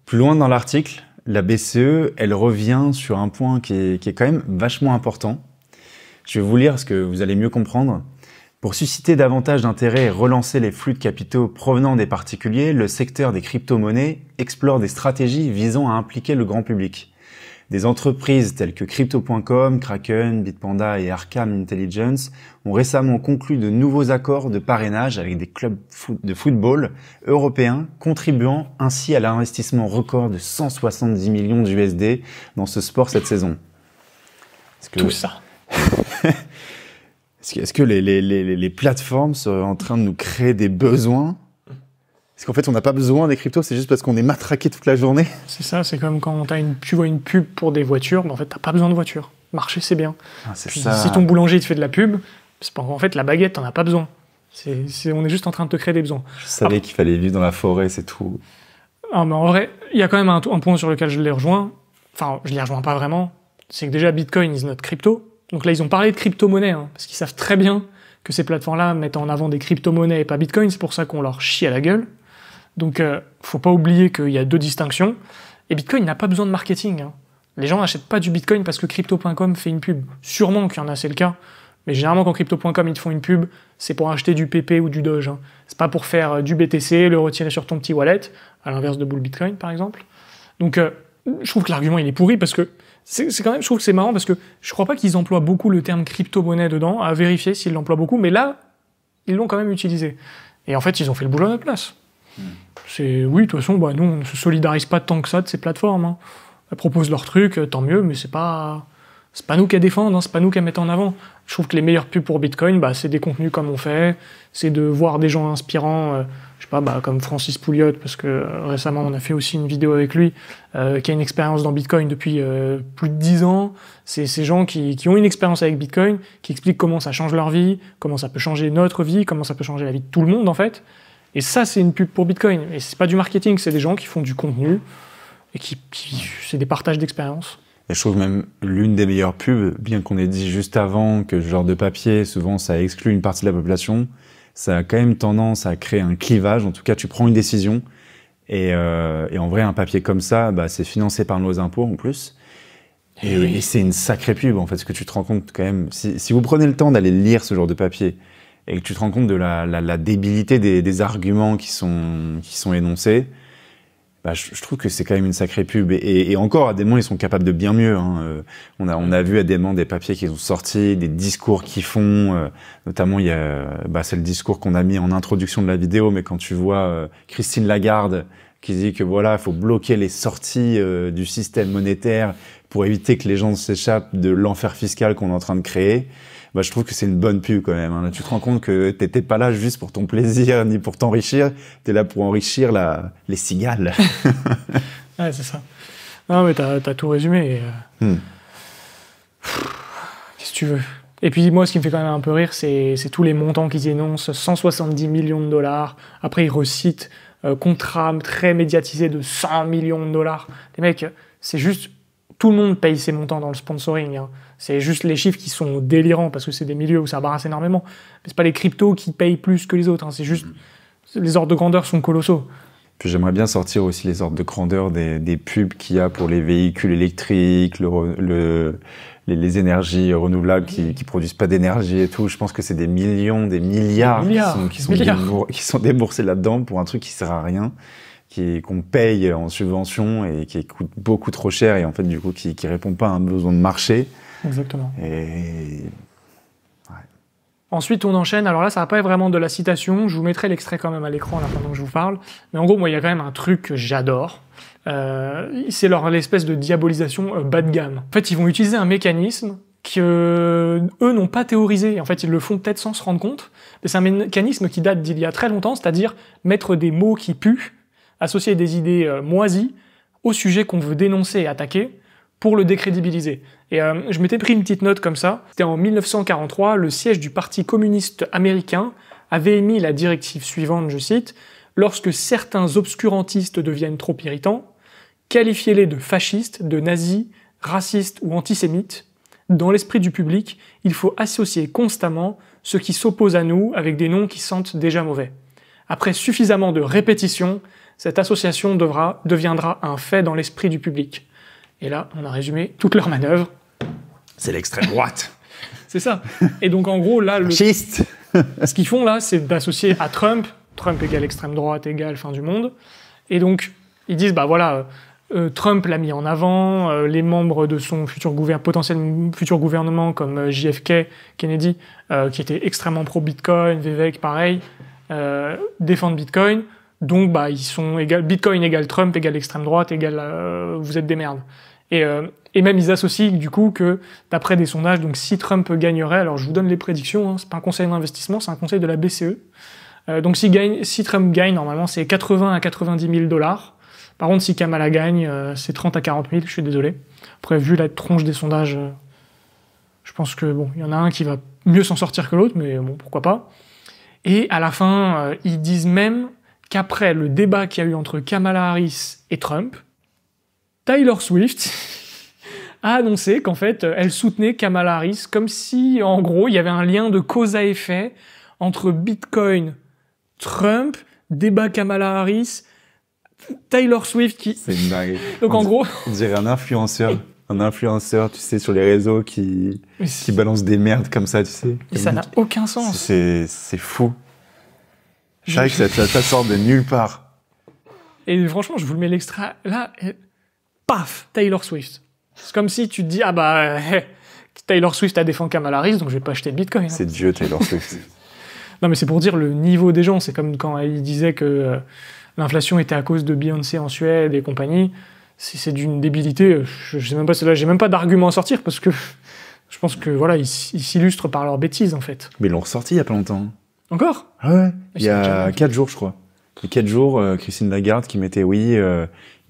S1: Plus loin dans l'article, la BCE, elle revient sur un point qui est, qui est quand même vachement important. Je vais vous lire ce que vous allez mieux comprendre. Pour susciter davantage d'intérêt et relancer les flux de capitaux provenant des particuliers, le secteur des crypto-monnaies explore des stratégies visant à impliquer le grand public. Des entreprises telles que Crypto.com, Kraken, Bitpanda et Arkham Intelligence ont récemment conclu de nouveaux accords de parrainage avec des clubs de football européens, contribuant ainsi à l'investissement record de 170 millions d'USD dans ce sport cette saison. Tout ça. *laughs* Est-ce que, les, les, plateformes sont en train de nous créer des besoins c'est qu'en fait, on n'a pas besoin des cryptos, c'est juste parce qu'on est matraqué toute la journée. *laughs*
S2: C'est ça, c'est comme quand as une, tu vois une pub pour des voitures, mais en fait, t'as pas besoin de voiture. Marcher, c'est bien.
S1: Ah, ça. Si ton
S2: boulanger te fait de la pub, c'est pas qu'en fait, la baguette, t'en as pas besoin. on est juste en train de te créer des besoins.
S1: Je savais qu'il fallait vivre dans la forêt, c'est tout.
S2: Ah, mais en vrai, il y a quand même un, point sur lequel je les rejoins. Enfin, je les rejoins pas vraiment. C'est que déjà, Bitcoin, is notre crypto. Donc là, ils ont parlé de crypto-monnaie, hein, parce qu'ils savent très bien que ces plateformes-là mettent en avant des crypto-monnaies et pas Bitcoin. C'est pour ça qu'on leur chie à la gueule. Donc, euh, faut pas oublier qu'il y a deux distinctions. Et Bitcoin n'a pas besoin de marketing. Hein. Les gens n'achètent pas du Bitcoin parce que crypto.com fait une pub. Sûrement qu'il y en a, c'est le cas. Mais généralement, quand crypto.com ils te font une pub, c'est pour acheter du PP ou du Doge. Hein. C'est pas pour faire euh, du BTC, le retirer sur ton petit wallet, à l'inverse de Bull Bitcoin par exemple. Donc, euh, je trouve que l'argument il est pourri parce que c'est quand même, je trouve que c'est marrant parce que je crois pas qu'ils emploient beaucoup le terme crypto-monnaie dedans, à vérifier s'ils l'emploient beaucoup, mais là, ils l'ont quand même utilisé. Et en fait, ils ont fait le boulot à notre place. C'est oui, de toute façon, bah, nous on se solidarise pas tant que ça de ces plateformes. Hein. Elles proposent leurs trucs, euh, tant mieux, mais c'est pas c'est pas nous qui défendent, défendre, hein, c'est pas nous qui mettent en avant. Je trouve que les meilleures pubs pour Bitcoin, bah, c'est des contenus comme on fait, c'est de voir des gens inspirants, euh, je sais pas, bah, comme Francis Pouliot, parce que euh, récemment on a fait aussi une vidéo avec lui, qui a une expérience dans Bitcoin depuis plus de 10 ans. C'est ces gens qui ont une expérience avec Bitcoin, qui expliquent comment ça change leur vie, comment ça peut changer notre vie, comment ça peut changer la vie de tout le monde en fait. Et ça, c'est une pub pour Bitcoin. Et c'est pas du marketing, c'est des gens qui font du contenu et qui, c'est des partages d'expériences.
S1: Et je trouve même l'une des meilleures pubs, bien qu'on ait dit juste avant que ce genre de papier, souvent, ça exclut une partie de la population, ça a quand même tendance à créer un clivage. En tout cas, tu prends une décision. Et, euh, en vrai, un papier comme ça, bah, c'est financé par nos impôts en plus. Et, oui, c'est une sacrée pub, en fait, ce que tu te rends compte quand même. si vous prenez le temps d'aller lire ce genre de papier, et que tu te rends compte de la, débilité des, arguments qui sont, qui sont énoncés, bah, je, trouve que c'est quand même une sacrée pub. Et, encore, à des ils sont capables de bien mieux. Hein, euh. On, a, on a vu à des des papiers qu'ils ont sortis, des discours qu'ils font. Euh. notamment, bah, c'est le discours qu'on a mis en introduction de la vidéo, mais quand tu vois euh, Christine Lagarde qui dit que voilà, faut bloquer les sorties du système monétaire pour éviter que les gens s'échappent de l'enfer fiscal qu'on est en train de créer. Bah, je trouve que c'est une bonne pub quand même. Hein. Tu te rends compte que t'étais pas là juste pour ton plaisir ni pour t'enrichir, tu es là pour enrichir la, les cigales. *laughs*
S2: ouais, c'est ça. Non, mais t'as as tout résumé. Euh, hmm. Qu'est-ce que tu veux et puis moi, ce qui me fait quand même un peu rire, c'est tous les montants qu'ils énoncent, 170 millions de dollars. Après, ils recitent euh, contrat très médiatisé de 100 millions de dollars. Les mecs, c'est juste, tout le monde paye ses montants dans le sponsoring. Hein. C'est juste les chiffres qui sont délirants parce que c'est des milieux où ça brasse énormément. Mais c'est pas les cryptos qui payent plus que les autres. Hein. C'est juste
S1: mm. les ordres de grandeur sont colossaux. Puis j'aimerais bien sortir aussi les ordres de grandeur des, pubs qu'il y a pour les véhicules électriques, les, énergies renouvelables mm. qui, produisent pas d'énergie et tout. Je pense que c'est des millions, des milliards, qui, sont, déboursés là-dedans pour un truc qui sert à rien qu'on paye en subvention et qui coûte beaucoup trop cher et en fait du coup qui, qui répond pas à un besoin de marché. Exactement. Et.
S2: Ouais. Ensuite, on enchaîne. Alors là, ça n'a pas vraiment de la citation. Je vous mettrai l'extrait quand même à l'écran là, pendant que je vous parle. Mais en gros, moi, il y a quand même un truc que j'adore. Euh, c'est leur l'espèce de diabolisation euh, bas de gamme. En fait, ils vont utiliser un mécanisme que eux n'ont pas théorisé. En fait, ils le font peut-être sans se rendre compte. Mais c'est un mécanisme qui date d'il y a très longtemps, c'est-à-dire mettre des mots qui puent, associer des idées euh, moisies au sujet qu'on veut dénoncer et attaquer, pour le décrédibiliser. Et euh, je m'étais pris une petite note comme ça. C'était en 1943, le siège du Parti communiste américain avait émis la directive suivante, je cite, Lorsque certains obscurantistes deviennent trop irritants, qualifiez-les de fascistes, de nazis, racistes ou antisémites. Dans l'esprit du public, il faut associer constamment ceux qui s'opposent à nous avec des noms qui sentent déjà mauvais. Après suffisamment de répétitions, cette association devra, deviendra un fait dans l'esprit du public. Et là, on a résumé toute leur manœuvres.
S1: C'est l'extrême droite.
S2: *laughs* c'est ça. Et donc, en gros, là, le... *laughs* ce qu'ils font là, c'est d'associer à Trump, Trump égale extrême droite égale fin du monde. Et donc, ils disent, bah voilà, euh, euh, Trump l'a mis en avant, euh, les membres de son futur gouvernement, potentiel futur gouvernement comme JFK, Kennedy, qui était extrêmement pro-Bitcoin, Vivek, pareil, défendent Bitcoin. Donc, bah, ils sont égal, Bitcoin égale Trump égale extrême droite égale vous êtes des merdes. Et, euh, et, même ils associent du coup que d'après des sondages, donc si Trump gagnerait, alors je vous donne les prédictions, hein, c'est pas un conseil d'investissement, c'est un conseil de la BCE. Euh, donc si, gagne, si, Trump gagne, normalement c'est 80 à 90 000 dollars. Par contre, si Kamala gagne, euh, c'est 30 à 40 000, je suis désolé. Après, vu la tronche des sondages, je pense que bon, il y en a un qui va mieux s'en sortir que l'autre, mais bon, pourquoi pas. Et à la fin, ils disent même qu'après le débat qu'il y a eu entre Kamala Harris et Trump, Taylor Swift *laughs* a annoncé qu'en fait, euh, elle soutenait Kamala Harris comme si, en gros, il y avait un lien de cause à effet entre Bitcoin, Trump, débat Kamala Harris, Taylor Swift qui. C'est
S1: une *laughs* Donc en gros. On dirait un influenceur. un influenceur, tu sais, sur les réseaux qui, qui balance des merdes comme ça, tu sais. Et ça n'a aucun sens. C'est fou. Je savais que ça, sort de nulle part.
S2: Et franchement, je vous le mets l'extra. Là, paf, Taylor Swift. C'est comme si tu te dis, ah bah, euh, *laughs* Taylor Swift a défendu Kamala Harris, donc je vais pas acheter de Bitcoin. Hein. C'est
S1: Dieu, Taylor Swift.
S2: *laughs* non, mais c'est pour dire le niveau des gens. C'est comme quand il disait que euh, l'inflation était à cause de Beyoncé en Suède et compagnie. C'est d'une débilité. Je, sais même pas, là, j'ai même pas d'argument à sortir parce que je pense que voilà, ils s'illustrent par leurs bêtises en fait.
S1: Mais ils l'ont ressorti il y a pas longtemps.
S2: Encore ah Ouais,
S1: il y a 4 jours, je crois. Il y a 4 jours, euh, Christine Lagarde qui mettait oui,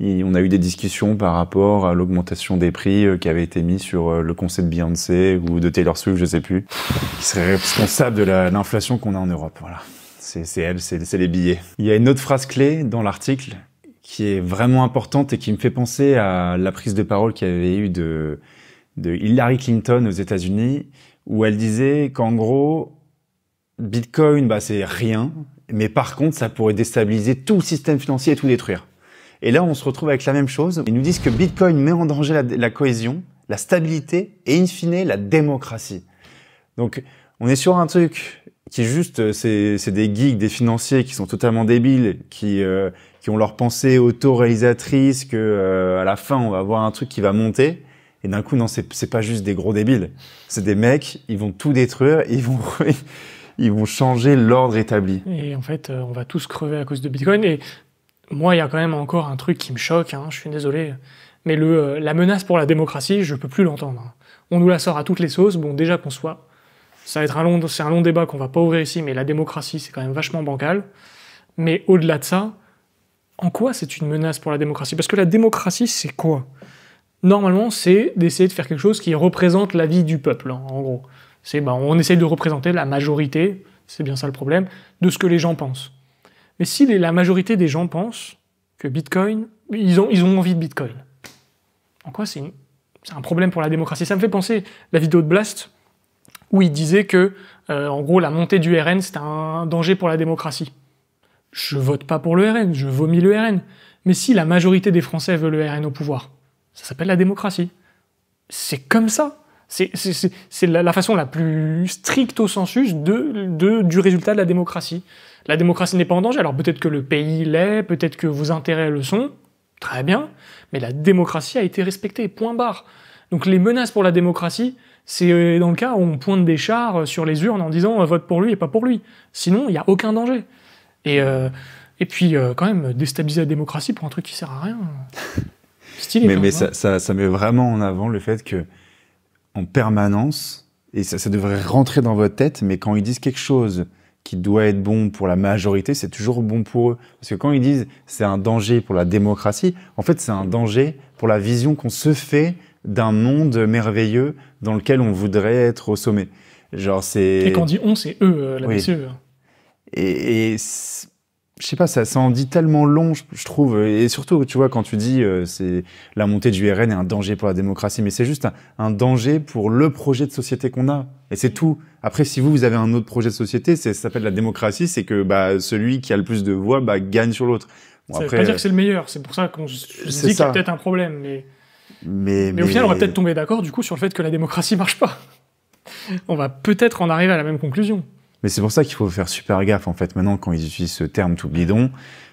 S1: on a eu des discussions par rapport à l'augmentation des prix euh, qui avait été mis sur euh, le concept de Beyoncé ou de Taylor Swift, je sais plus, qui serait responsable de l'inflation qu'on a en Europe. Voilà. C'est elle, c'est les billets. Il y a une autre phrase clé dans l'article qui est vraiment importante et qui me fait penser à la prise de parole qu'il y avait eu de, de Hillary Clinton aux États-Unis, où elle disait qu'en gros, Bitcoin, bah, c'est rien, mais par contre, ça pourrait déstabiliser tout le système financier et tout détruire. Et là, on se retrouve avec la même chose. Ils nous disent que Bitcoin met en danger la, cohésion, la stabilité et in fine la démocratie. Donc, on est sur un truc qui est juste, euh, c'est des geeks, des financiers qui sont totalement débiles, qui, euh, qui ont leur pensée autoréalisatrice, que euh, à la fin, on va avoir un truc qui va monter. Et d'un coup, non, c'est pas juste des gros débiles. C'est des mecs, ils vont tout détruire, *laughs* ils vont... ils vont changer l'ordre établi.
S2: Et en fait, on va tous crever à cause de Bitcoin. Et moi, il y a quand même encore un truc qui me choque, hein, je suis désolé, mais le, euh, la menace pour la démocratie, je peux plus l'entendre. Hein. On nous la sort à toutes les sauces, bon, déjà qu'on soit. Ça va être un long, c'est un long débat qu'on va pas ouvrir ici, mais la démocratie, c'est quand même vachement bancal. Mais au-delà de ça, en quoi c'est une menace pour la démocratie Parce que la démocratie, c'est quoi Normalement, c'est d'essayer de faire quelque chose qui représente la vie du peuple, hein, en gros. C'est, bah, on essaye de représenter la majorité, c'est bien ça le problème, de ce que les gens pensent. Mais si la majorité des gens pensent que Bitcoin, ils ont, envie de Bitcoin, en quoi c'est un problème pour la démocratie Ça me fait penser la vidéo de Blast où il disait que, euh, en gros, la montée du RN, c'était un danger pour la démocratie. Je vote pas pour le RN, je vomis le RN. Mais si la majorité des Français veulent le RN au pouvoir, ça s'appelle la démocratie. C'est comme ça. C'est la, façon la plus stricte au sensus de, du résultat de la démocratie. La démocratie n'est pas en danger. Alors peut-être que le pays l'est, peut-être que vos intérêts le sont. Très bien. Mais la démocratie a été respectée. Point barre. Donc les menaces pour la démocratie, c'est euh, dans le cas où on pointe des chars euh, sur les urnes en disant euh, vote pour lui et pas pour lui. Sinon, il n'y a aucun danger. Et, et puis, quand même, déstabiliser la démocratie pour un truc qui sert à rien. *laughs*
S1: Stylé. Mais, hein, ça, met vraiment en avant le fait que en permanence, et ça, devrait rentrer dans votre tête, mais quand ils disent quelque chose qui doit être bon pour la majorité, c'est toujours bon pour eux. Parce que quand ils disent c'est un danger pour la démocratie, en fait c'est un danger pour la vision qu'on se fait d'un monde merveilleux dans lequel on voudrait être au sommet. Genre c'est... Et quand on dit
S2: on, c'est eux, euh, la oui. E.
S1: et je sais pas, ça, ça en dit tellement long, je, trouve. Et surtout, tu vois, quand tu dis euh, c'est la montée du RN est un danger pour la démocratie, mais c'est juste un, danger pour le projet de société qu'on a. Et c'est tout. Après, si vous, vous avez un autre projet de société, ça s'appelle la démocratie, c'est que bah, celui qui a le plus de voix bah, gagne sur l'autre. ça veut pas dire que c'est
S2: le meilleur, c'est pour ça qu'on se dit qu'il y a peut-être un problème. Mais,
S1: mais, au final, on va peut-être
S2: tomber d'accord du coup sur le fait que la démocratie marche pas. *laughs* on va peut-être en arriver à la même conclusion.
S1: Mais c'est pour ça qu'il faut faire super gaffe, en fait, maintenant, quand ils utilisent ce terme tout bidon,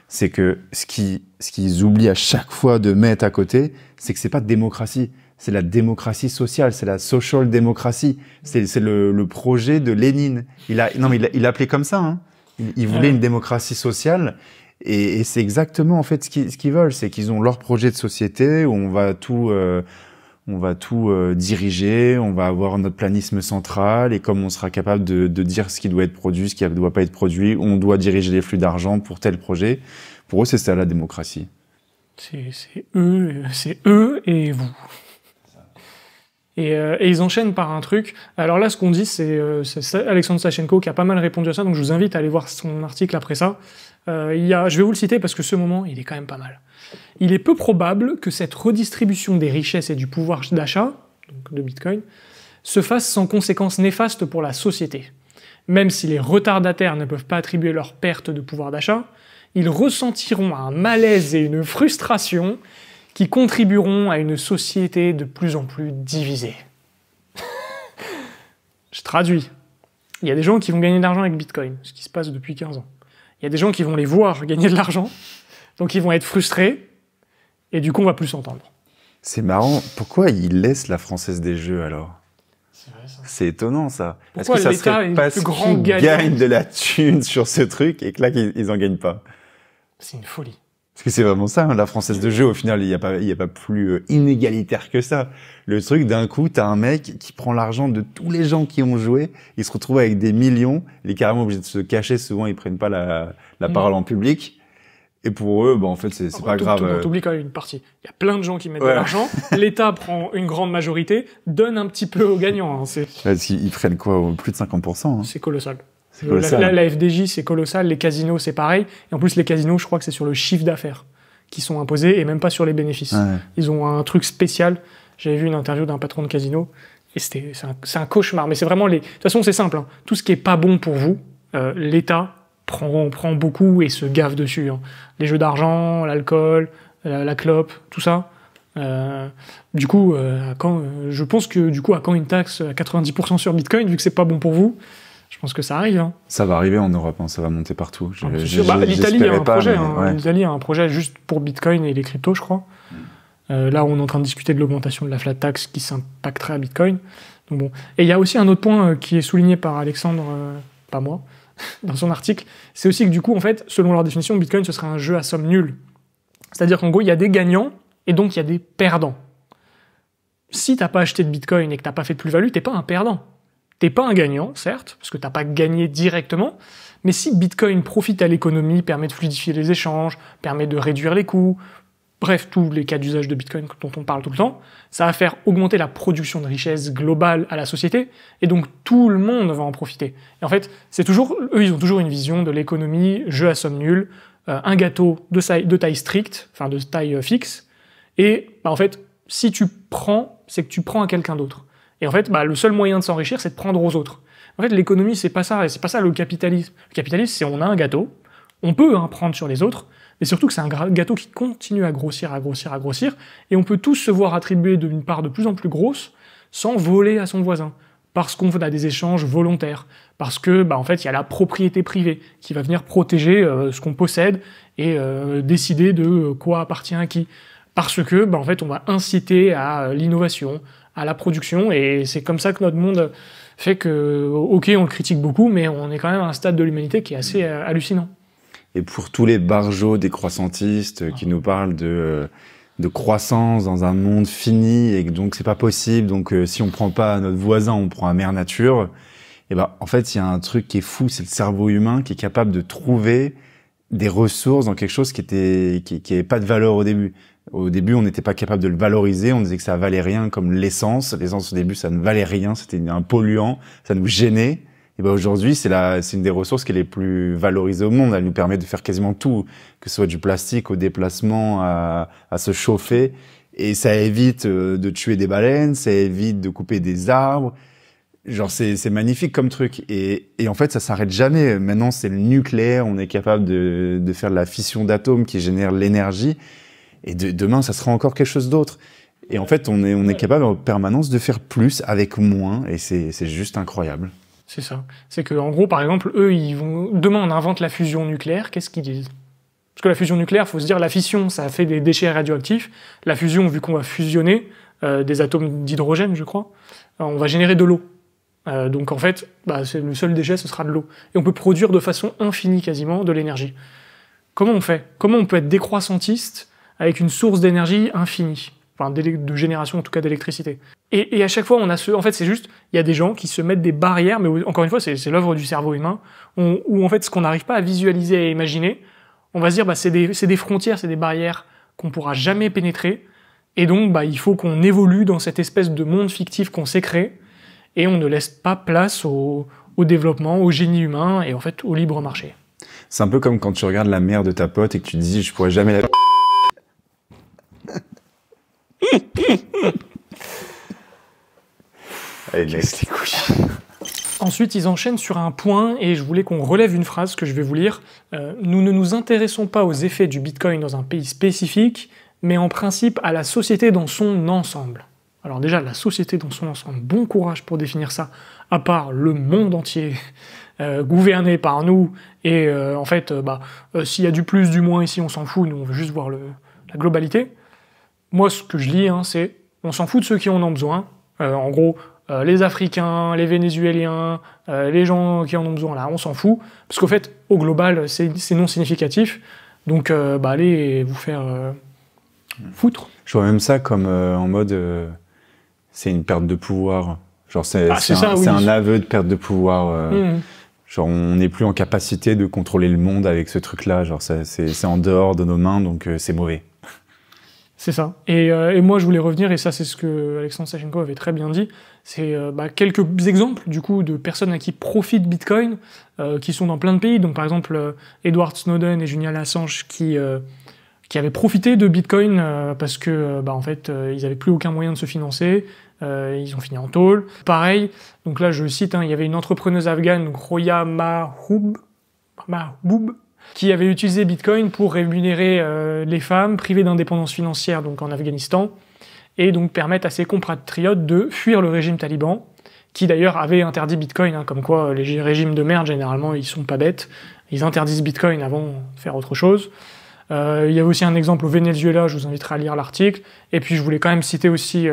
S1: c'est que ce qu'ils ce qu'ils oublient à chaque fois de mettre à côté, c'est que c'est pas de démocratie. C'est la démocratie sociale, c'est la social démocratie. C'est le, le, projet de Lénine. Il a, non, mais il, l'appelait appelait comme ça. Hein. Il, voulait une démocratie sociale. Et, c'est exactement en fait ce qu'ils ce qu'ils veulent, c'est qu'ils ont leur projet de société où on va tout, euh, on va tout euh, diriger, on va avoir notre planisme central et comme on sera capable de, dire ce qui doit être produit, ce qui ne doit pas être produit, on doit diriger les flux d'argent pour tel projet. Pour eux, c'est ça la démocratie.
S2: C'est eux, c'est eux et vous. Euh, et, ils enchaînent par un truc. Alors là, ce qu'on dit, c'est euh, Alexandre Sachenko qui a pas mal répondu à ça, donc je vous invite à aller voir son article après ça. il y a, je vais vous le citer parce que ce moment, il est quand même pas mal il est peu probable que cette redistribution des richesses et du pouvoir d'achat, donc de Bitcoin, se fasse sans conséquences néfastes pour la société. Même si les retardataires ne peuvent pas attribuer leur perte de pouvoir d'achat, ils ressentiront un malaise et une frustration qui contribueront à une société de plus en plus divisée. *laughs* Je traduis. Il y a des gens qui vont gagner de l'argent avec Bitcoin, ce qui se passe depuis 15 ans. Il y a des gens qui vont les voir gagner de l'argent, donc ils vont être frustrés, et du coup, on va plus s'entendre.
S1: C'est marrant. Pourquoi ils laissent la Française des Jeux alors c'est étonnant ça. Est-ce que ça serait pas qu'ils gagnent de la thune sur ce truc et que là ils, en gagnent pas C'est une folie. Parce que c'est vraiment ça, hein, la française de jeu au final, il n'y a, pas, y a pas plus euh, inégalitaire que ça. Le truc d'un coup, t'as un mec qui prend l'argent de tous les gens qui ont joué, il se retrouve avec des millions, il est carrément obligé de se cacher, souvent ils prennent pas la, mm. parole en public. Et pour eux, bah, en fait, c'est ah bah, pas grave. On euh. oublie
S2: quand même une partie. Il y a plein de gens qui mettent de l'argent. *laughs* L'État prend une grande majorité, donne un petit peu aux gagnants. Hein,
S1: ils prennent quoi Plus de 50%. Hein c'est colossal. La,
S2: FDJ, c'est colossal. Les casinos, c'est pareil. Et en plus, les casinos, je crois que c'est sur le chiffre d'affaires qui sont imposés et même pas sur les bénéfices. Ils ont un truc spécial. J'avais vu une interview d'un patron de casino et c'est un, cauchemar. Mais c'est vraiment les. De toute façon, c'est simple. Hein. Tout ce qui est pas bon pour vous, euh, l'État prend, prend beaucoup et se gaffe dessus. Hein. Les jeux d'argent, l'alcool, la, clope, tout ça. Euh, du coup, euh, quand, euh, je pense que du coup, à quand une taxe à 90% sur Bitcoin, vu que c'est pas bon pour vous, je pense que ça arrive. Hein.
S1: Ça va arriver en Europe, hein, ça va monter partout. Ah, bah, L'Italie a un projet,
S2: l'Italie a un projet juste pour Bitcoin et les cryptos, je crois. Mm. là, on est en train de discuter de l'augmentation de la flat tax qui s'impacterait à Bitcoin. Donc, bon. Et il y a aussi un autre point qui est souligné par Alexandre, pas moi, dans son article, c'est aussi que du coup, en fait, selon leur définition, Bitcoin, ce serait un jeu à somme nulle. C'est-à-dire qu'en gros, il y a des gagnants et donc il y a des perdants. Si t'as pas acheté de Bitcoin et que t'as pas fait de plus-value, t'es pas un perdant. T'es pas un gagnant, certes, parce que t'as pas gagné directement, mais si Bitcoin profite à l'économie, permet de fluidifier les échanges, permet de réduire les coûts, bref, tous les cas d'usage de Bitcoin dont on parle tout le temps, ça va faire augmenter la production de richesses globale à la société, et donc tout le monde va en profiter. Et en fait, c'est toujours, eux, ils ont toujours une vision de l'économie, jeu à somme nulle, euh, un gâteau de taille, de stricte, enfin de taille euh, fixe, et bah, en fait, si tu prends, c'est que tu prends à quelqu'un d'autre. Et en fait, bah, le seul moyen de s'enrichir, c'est de prendre aux autres. En fait, l'économie, c'est pas ça, et c'est pas ça le capitalisme. Le capitalisme, c'est on a un gâteau, on peut en hein, prendre sur les autres, et surtout que c'est un gâteau qui continue à grossir, à grossir, à grossir, et on peut tous se voir attribuer d'une part de plus en plus grosse sans voler à son voisin, parce qu'on a des échanges volontaires, parce que bah, en fait il y a la propriété privée qui va venir protéger euh, ce qu'on possède et euh, décider de euh, quoi appartient à qui, parce que bah, en fait on va inciter à l'innovation, à la production, et c'est comme ça que notre monde fait que, ok, on le critique beaucoup, mais on est quand même à un stade de l'humanité qui est assez hallucinant
S1: et pour tous les barjots croissantistes euh, qui ah. nous parlent euh, de, croissance dans un monde fini et que donc c'est pas possible. Donc euh, si on prend pas notre voisin, on prend la mère nature. Et eh ben en fait, il y a un truc qui est fou, c'est le cerveau humain qui est capable de trouver des ressources dans quelque chose qui était qui, qui pas de valeur au début. Au début, on n'était pas capable de le valoriser. On disait que ça valait rien, comme l'essence. L'essence au début, ça ne valait rien. C'était un polluant. Ça nous gênait. Et ben, aujourd'hui, c'est une des ressources qui est les plus valorisées au monde. Elle nous permet de faire quasiment tout, que ce soit du plastique au déplacement, à, se chauffer. Et ça évite euh, de tuer des baleines, ça évite de couper des arbres. Genre, c'est magnifique comme truc. Et, et en fait, ça s'arrête jamais. Maintenant, c'est le nucléaire. On est capable de, de faire de la fission d'atomes qui génère l'énergie. Et demain, ça sera encore quelque chose d'autre. Et en fait, on est, on est capable en permanence de faire plus avec moins. Et c'est juste incroyable.
S2: C'est ça. C'est que en gros, par exemple, eux, ils vont. Demain, on invente la fusion nucléaire. Qu'est-ce qu'ils disent Parce que la fusion nucléaire, faut se dire, la fission, ça fait des déchets radioactifs. La fusion, vu qu'on va fusionner euh, des atomes d'hydrogène, je crois, euh, on va générer de l'eau. Euh, donc en fait, bah, le seul déchet, ce sera de l'eau. Et on peut produire de façon infinie quasiment de l'énergie. Comment on fait Comment on peut être décroissantiste avec une source d'énergie infinie Enfin, de génération en tout cas d'électricité. Et, à chaque fois, on a ce. En fait, c'est juste, il y a des gens qui se mettent des barrières, mais encore une fois, c'est l'œuvre du cerveau humain, où, en fait, ce qu'on n'arrive pas à visualiser et à imaginer, on va se dire, bah, c'est des, des, frontières, c'est des barrières qu'on pourra jamais pénétrer. Et donc, bah, il faut qu'on évolue dans cette espèce de monde fictif qu'on s'est créé, et on ne laisse pas place au, développement, au génie humain, et en fait, au libre marché.
S1: C'est un peu comme quand tu regardes la mère de ta pote et que tu te dis, je pourrais jamais la. *laughs* Allez, laisse les couilles.
S2: Ensuite, ils enchaînent sur un point et je voulais qu'on relève une phrase que je vais vous lire. Euh, nous ne nous intéressons pas aux effets du Bitcoin dans un pays spécifique, mais en principe à la société dans son ensemble. Alors déjà, la société dans son ensemble, bon courage pour définir ça, à part le monde entier *laughs* euh, gouverné par nous, et euh, en fait, bah, s'il y a du plus, du moins, ici on s'en fout, nous on veut juste voir le, la globalité. Moi, ce que je lis, hein, c'est on s'en fout de ceux qui en ont besoin. en gros, euh, les Africains, les Vénézuéliens, euh, les gens qui en ont besoin, là, on s'en fout. Parce qu'au fait, au global, c'est non significatif. Donc, euh, bah, allez vous faire
S1: foutre. Je vois même ça comme en mode. c'est une perte de pouvoir. Genre, c'est ah, un, aveu de perte de pouvoir. Mmh. Genre, on n'est plus en capacité de contrôler le monde avec ce truc-là. Genre, c'est en dehors de nos mains, donc c'est mauvais.
S2: C'est ça. Et, euh, et, moi, je voulais revenir, et ça, c'est ce que Alexandre Sachenko avait très bien dit, c'est euh, bah, quelques exemples, du coup, de personnes à qui profite Bitcoin, euh, qui sont dans plein de pays. Donc, par exemple, Edward Snowden et Julian Assange, qui, qui avaient profité de Bitcoin parce que, bah, en fait, ils n'avaient plus aucun moyen de se financer, ils ont fini en tôle. Pareil, donc là, je cite, hein, il y avait une entrepreneuse afghane, Roya Mahoub, Mahoub qui avait utilisé Bitcoin pour rémunérer euh, les femmes privées d'indépendance financière donc en Afghanistan et donc permettre à ses compatriotes de fuir le régime taliban qui d'ailleurs avait interdit Bitcoin, hein, comme quoi euh, les régimes de merde généralement ils sont pas bêtes, ils interdisent Bitcoin avant de faire autre chose. Euh, il y avait aussi un exemple au Venezuela, je vous inviterai à lire l'article. Et puis je voulais quand même citer aussi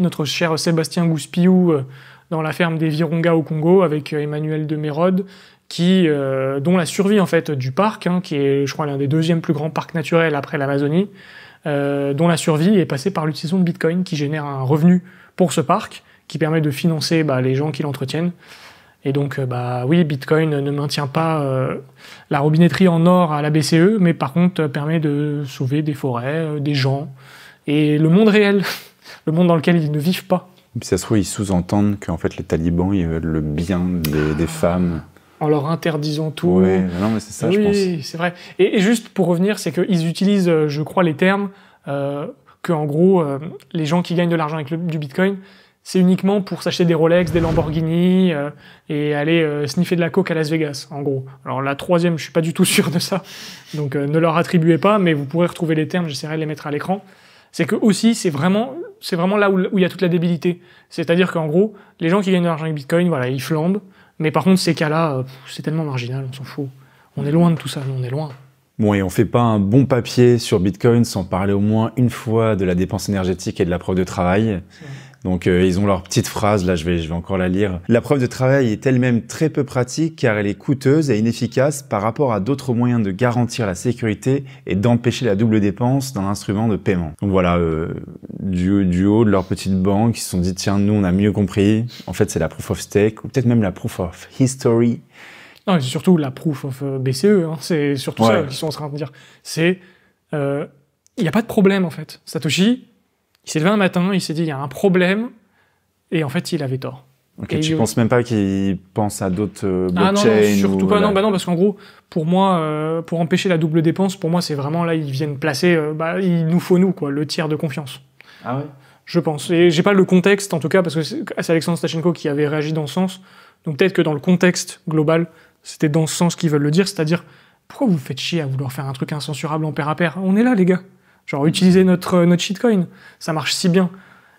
S2: notre cher Sébastien Gouspillou dans la ferme des Virunga au Congo avec Emmanuel de Mérode, qui, euh, dont la survie en fait du parc, hein, qui est, je crois, l'un des deuxièmes plus grands parcs naturels après l'Amazonie, euh, dont la survie est passée par l'utilisation de Bitcoin, qui génère un revenu pour ce parc, qui permet de financer bah, les gens qui l'entretiennent. Et donc, euh, bah oui, Bitcoin ne maintient pas la robinetterie en or à la BCE, mais par contre permet de sauver des forêts, des gens et le monde réel, *laughs* le monde dans lequel ils ne vivent pas.
S1: ça se trouve, ils sous-entendent qu'en fait les talibans, ils veulent le bien des femmes
S2: en leur interdisant tout. Oui, non, mais c'est ça, je pense. Oui, c'est vrai. Et, juste pour revenir, c'est qu'ils utilisent, euh, je crois, les termes euh, que, en gros, euh, les gens qui gagnent de l'argent avec du Bitcoin, c'est uniquement pour s'acheter des Rolex, des Lamborghini euh, et aller sniffer de la coke à Las Vegas, en gros. Alors la troisième, je suis pas du tout *laughs* sûr de ça, donc ne leur attribuez pas, mais vous pourrez retrouver les termes, j'essaierai de les mettre à l'écran. C'est que aussi, c'est vraiment, c'est vraiment là où il y a toute la débilité. C'est-à-dire qu'en gros, les gens qui gagnent de l'argent avec Bitcoin, voilà, ils flambent, mais par contre, ces cas-là, euh, c'est tellement marginal, on s'en fout. On est loin de tout ça, on est loin.
S1: Bon, et on fait pas un bon papier sur Bitcoin sans parler au moins une fois de la dépense énergétique et de la preuve de travail. Donc euh, ils ont leur petite phrase, là je vais, je vais encore la lire. La preuve de travail est elle-même très peu pratique car elle est coûteuse et inefficace par rapport à d'autres moyens de garantir la sécurité et d'empêcher la double dépense dans l'instrument de paiement. Donc voilà, euh, du, haut de leur petite banque, ils se sont dit tiens nous on a mieux compris. En fait c'est la proof of stake ou peut-être même la proof of history.
S2: Non, c'est surtout la proof of euh, BCE, hein. c'est surtout ça qu'ils sont en train de dire. C'est il n'y a pas de problème en fait. Satoshi, il s'est levé un matin, il s'est dit, il y a un problème, et en fait, il avait tort. Ok, tu ne penses
S1: même pas qu'il pense à d'autres blockchains euh, Ah non, surtout pas, non,
S2: bah non, parce qu'en gros, pour moi, euh, pour empêcher la double dépense, pour moi, c'est vraiment là, ils viennent placer, euh, bah, il nous faut nous, quoi, le tiers de confiance. Ah ouais Je pense. Et j'ai pas le contexte, en tout cas, parce que c'est Alexandre Stachenko qui avait réagi dans ce sens. Donc peut-être que dans le contexte global, c'était dans ce sens qu'ils veulent le dire, c'est-à-dire, pourquoi vous faites chier à vouloir faire un truc incensurable en pair à pair On est là, les gars. Genre, utiliser notre, notre shitcoin, ça marche si bien.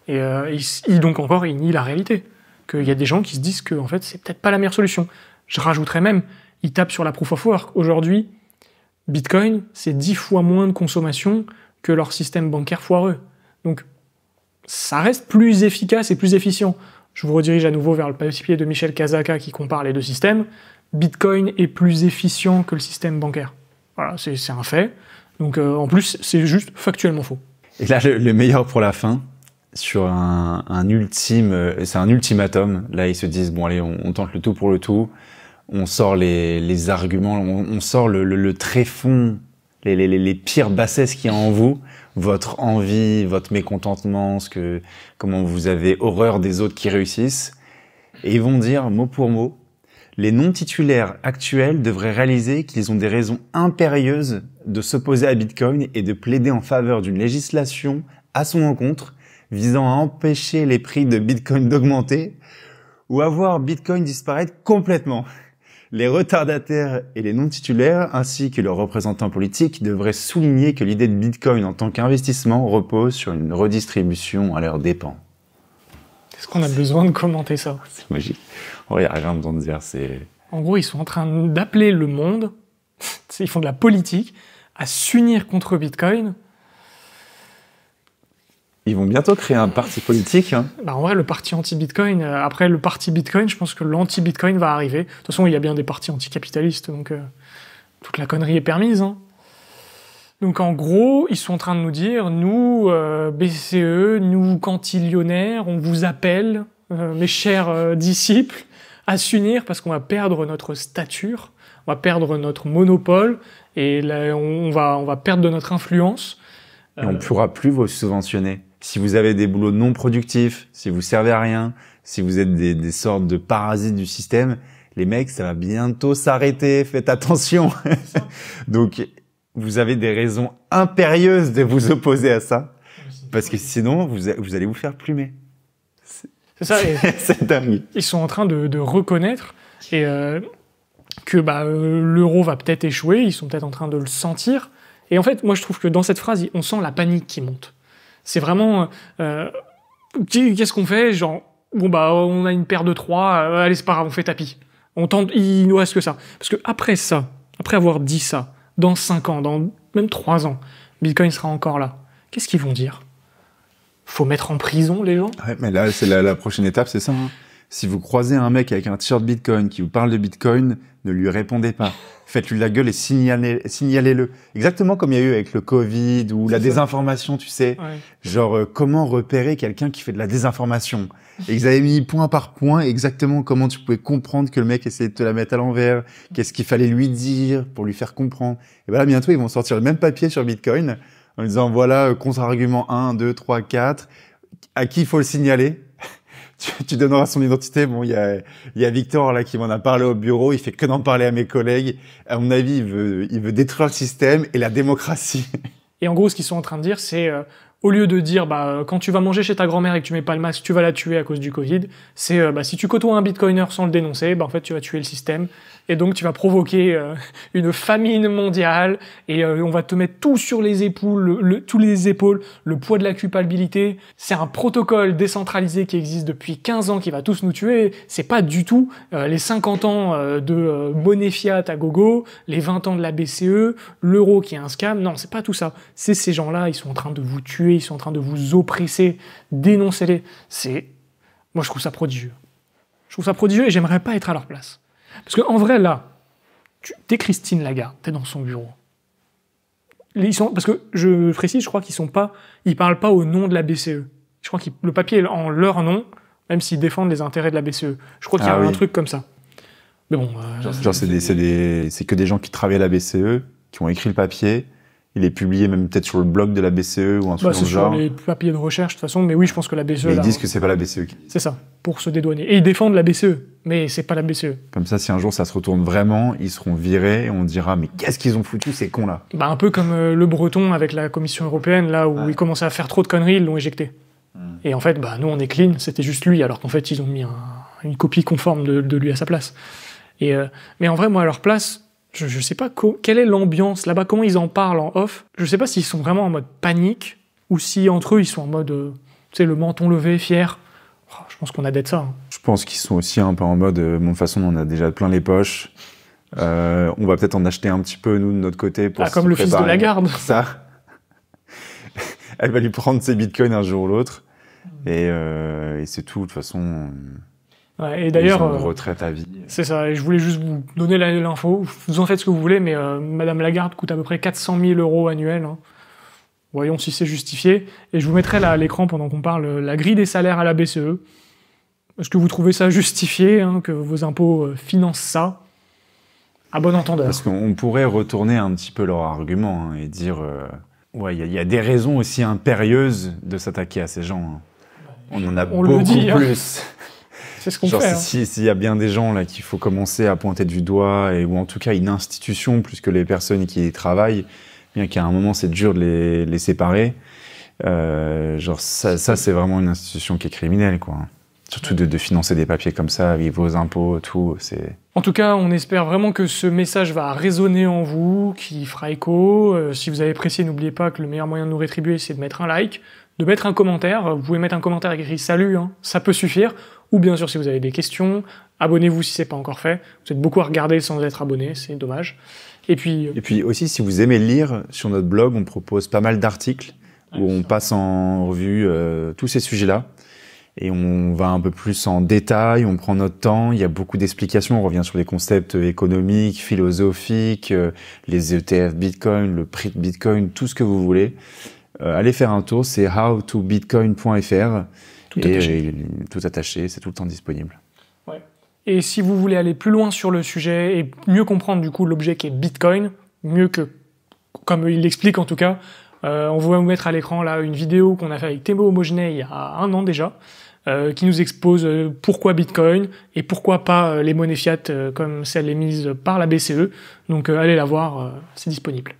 S2: Et, euh, donc encore, il nie la réalité. Qu'il y a des gens qui se disent que, en fait, c'est peut-être pas la meilleure solution. Je rajouterais même, il tape sur la proof of work. Aujourd'hui, Bitcoin, c'est 10 fois moins de consommation que leur système bancaire foireux. Donc, ça reste plus efficace et plus efficient. Je vous redirige à nouveau vers le papier de Michel Kazaka qui compare les deux systèmes. Bitcoin est plus efficient que le système bancaire. Voilà, c'est un fait. Donc euh, en plus, c'est juste factuellement faux.
S1: Et là, le, meilleur pour la fin, sur un, ultime, euh, c'est un ultimatum. Là, ils se disent bon allez, on, tente le tout pour le tout. On sort les, arguments, on, sort le, le, tréfonds, les, pires bassesses qu'il y a en vous, votre envie, votre mécontentement, ce que, comment vous avez horreur des autres qui réussissent. Et ils vont dire mot pour mot, les non-titulaires actuels devraient réaliser qu'ils ont des raisons impérieuses de s'opposer à Bitcoin et de plaider en faveur d'une législation à son encontre visant à empêcher les prix de Bitcoin d'augmenter ou à voir Bitcoin disparaître complètement. Les retardataires et les non-titulaires, ainsi que leurs représentants politiques, devraient souligner que l'idée de Bitcoin en tant qu'investissement repose sur une redistribution à leurs dépens.
S2: Est-ce qu'on a besoin de commenter ça *laughs*
S1: C'est magique. Oh, rien besoin de dire.
S2: En gros, ils sont en train d'appeler le monde, *laughs* ils font de la politique, à s'unir contre Bitcoin.
S1: Ils vont bientôt créer un parti politique. Hein.
S2: Bah en le parti anti-Bitcoin, euh, après le parti Bitcoin, je pense que l'anti-Bitcoin va arriver. De toute façon, il y a bien des partis anticapitalistes, donc euh, toute la connerie est permise. Hein. Donc en gros, ils sont en train de nous dire, nous, euh, BCE, nous, cantillionnaires, on vous appelle, mes chers disciples, à s'unir parce qu'on va perdre notre stature, on va perdre notre monopole, et là, on, va, on va perdre de notre influence.
S1: Et on euh, pourra plus vous subventionner. Si vous avez des boulots non productifs, si vous servez à rien, si vous êtes des, des sortes de parasites du système, les mecs, ça va bientôt s'arrêter, faites attention. *laughs* Donc, vous avez des raisons impérieuses de vous opposer à ça, parce que sinon, vous, vous allez vous faire plumer. C'est ça. *laughs* C'est
S2: Ils sont en train de, de reconnaître, et euh, que bah, euh, l'euro va peut-être échouer, ils sont peut-être en train de le sentir. Et en fait, moi je trouve que dans cette phrase, on sent la panique qui monte. C'est vraiment... Euh, euh, qu'est-ce qu'on fait Genre, bon bah on a une paire de trois, allez c'est pas grave, on fait tapis. On tente, il nous reste que ça. Parce que après ça, après avoir dit ça, dans 5 ans, dans même 3 ans, Bitcoin sera encore là. Qu'est-ce qu'ils vont dire Faut mettre en
S1: prison les gens Ouais, mais là, c'est la, prochaine étape, c'est ça. Hein. Si vous croisez un mec avec un t-shirt Bitcoin qui vous parle de Bitcoin, ne lui répondez pas. Faites-lui la gueule et signalez-le. Exactement comme il y a eu avec le Covid ou la désinformation, tu sais. Genre, euh, comment repérer quelqu'un qui fait de la désinformation Et ils avaient mis point par point exactement comment tu pouvais comprendre que le mec essayait de te la mettre à l'envers, qu'est-ce qu'il fallait lui dire pour lui faire comprendre. Et voilà, bientôt, ils vont sortir le même papier sur Bitcoin en disant, voilà, euh, contre-argument 1, 2, 3, 4, à qui il faut le signaler tu, donneras son identité. Bon, il y a, Victor là qui m'en a parlé au bureau. Il fait que d'en parler à mes collègues. À mon avis, il veut, détruire le système et la démocratie.
S2: *laughs* Et en gros, ce qu'ils sont en train de dire, c'est euh, au lieu de dire bah, euh, quand tu vas manger chez ta grand-mère et que tu mets pas le masque, tu vas la tuer à cause du Covid. C'est euh, bah, si tu côtoies un Bitcoiner sans le dénoncer, bah, en fait, tu vas tuer le système et donc tu vas provoquer euh, une famine mondiale, et euh, on va te mettre tout sur les épaules, le, tous les épaules, le poids de la culpabilité. C'est un protocole décentralisé qui existe depuis 15 ans qui va tous nous tuer. C'est pas du tout euh, les 50 ans de monnaie fiat à gogo, les 20 ans de la BCE, l'euro qui est un scam. Non, c'est pas tout ça. C'est ces gens-là, ils sont en train de vous tuer, ils sont en train de vous oppresser. Dénoncez-les. C'est moi, je trouve ça prodigieux. Je trouve ça prodigieux et j'aimerais pas être à leur place. Parce qu'en vrai, là, tu Christine Lagarde, tu es dans son bureau. sont, parce que je précise, je crois qu'ils sont pas, ils parlent pas au nom de la BCE. Je crois que le papier est en leur nom, même s'ils défendent les intérêts de la BCE. Je crois qu'il y a ah un truc comme ça. Mais bon.
S1: Euh, c'est, que des gens qui travaillent à la BCE, qui ont écrit le papier, il est publié même peut-être sur le blog de la BCE ou un truc bah, C'est sur genre. les
S2: papiers de recherche de toute façon, mais oui, je pense que la BCE. ils disent que c'est pas la BCE. Qui... C'est ça, pour se dédouaner. Et ils défendent la BCE, mais c'est pas la BCE.
S1: Comme ça, si un jour ça se retourne vraiment, ils seront virés et on dira mais qu'est-ce qu'ils ont foutu ces cons là
S2: Bah un peu comme euh, le Breton avec la Commission européenne là où il ils commençaient à faire trop de conneries, ils l'ont éjecté. Hmm. Et en fait, bah nous on est clean, c'était juste lui, alors qu'en fait ils ont mis une copie conforme de, lui à sa place. Et euh, mais en vrai, moi à leur place, je, sais pas quelle est l'ambiance là-bas, comment ils en parlent en off. Je sais pas s'ils sont vraiment en mode panique ou si entre eux ils sont en mode, euh, tu sais, le menton levé, fier. Oh, je pense qu'on a d'être ça. Hein.
S1: Je pense qu'ils sont aussi un peu en mode, euh, de toute façon, on a déjà plein les poches. Euh, on va peut-être en acheter un petit peu, nous, de notre côté. Pour ah, comme le fils de la garde. *laughs* Ça. Elle va lui prendre ses bitcoins un jour ou l'autre. et c'est tout. De toute façon,
S2: et d'ailleurs, euh, retraite à vie. C'est ça. Et je voulais juste vous donner l'info. Vous en faites ce que vous voulez, mais Mme euh, Madame Lagarde coûte à peu près 400 000 euros annuels. Hein. Voyons si c'est justifié. Et je vous mettrai là à l'écran pendant qu'on parle euh, la grille des salaires à la BCE. Est-ce que vous trouvez ça justifié hein, que vos impôts financent ça À bon entendeur. Parce
S1: qu'on pourrait retourner un petit peu leur argument hein, et dire ouais, il y, a des raisons aussi impérieuses de s'attaquer à ces gens. On en a beaucoup plus. *laughs* C'est ce qu'on fait. Hein. S'il y a bien des gens là qu'il faut commencer à pointer du doigt, et, ou en tout cas une institution plus que les personnes qui y travaillent, bien qu'à un moment c'est dur de les, séparer, euh, genre ça, c'est vraiment une institution qui est criminelle, quoi. Surtout de, financer des papiers comme ça, avec vos impôts, tout, c'est...
S2: En tout cas, on espère vraiment que ce message va résonner en vous, qu'il fera écho. Euh, si vous avez apprécié, n'oubliez pas que le meilleur moyen de nous rétribuer, c'est de mettre un like, de mettre un commentaire. Vous pouvez mettre un commentaire écrit « Salut hein. ça peut suffire » ou bien sûr si vous avez des questions, abonnez-vous si ce n'est pas encore fait. Vous êtes beaucoup à regarder sans être abonné, c'est dommage.
S1: Et puis, euh, et puis aussi, si vous aimez lire, sur notre blog, on propose pas mal d'articles où on passe en revue euh, tous ces sujets-là. Et on va un peu plus en détail, on prend notre temps, il y a beaucoup d'explications, on revient sur les concepts économiques, philosophiques, euh, les ETF Bitcoin, le prix de Bitcoin, tout ce que vous voulez. allez faire un tour, c'est howtobitcoin.fr. Tout et attaché. Euh, tout attaché, c'est tout le temps disponible.
S2: Et si vous voulez aller plus loin sur le sujet et mieux comprendre du coup l'objet qui est Bitcoin, mieux que, comme il l'explique en tout cas, euh, on va vous mettre à l'écran là une vidéo qu'on a fait avec Thémo Homogenet il y a un an déjà, euh, qui nous expose pourquoi Bitcoin et pourquoi pas les monnaies fiat comme celles émises par la BCE. Donc allez la voir, c'est disponible.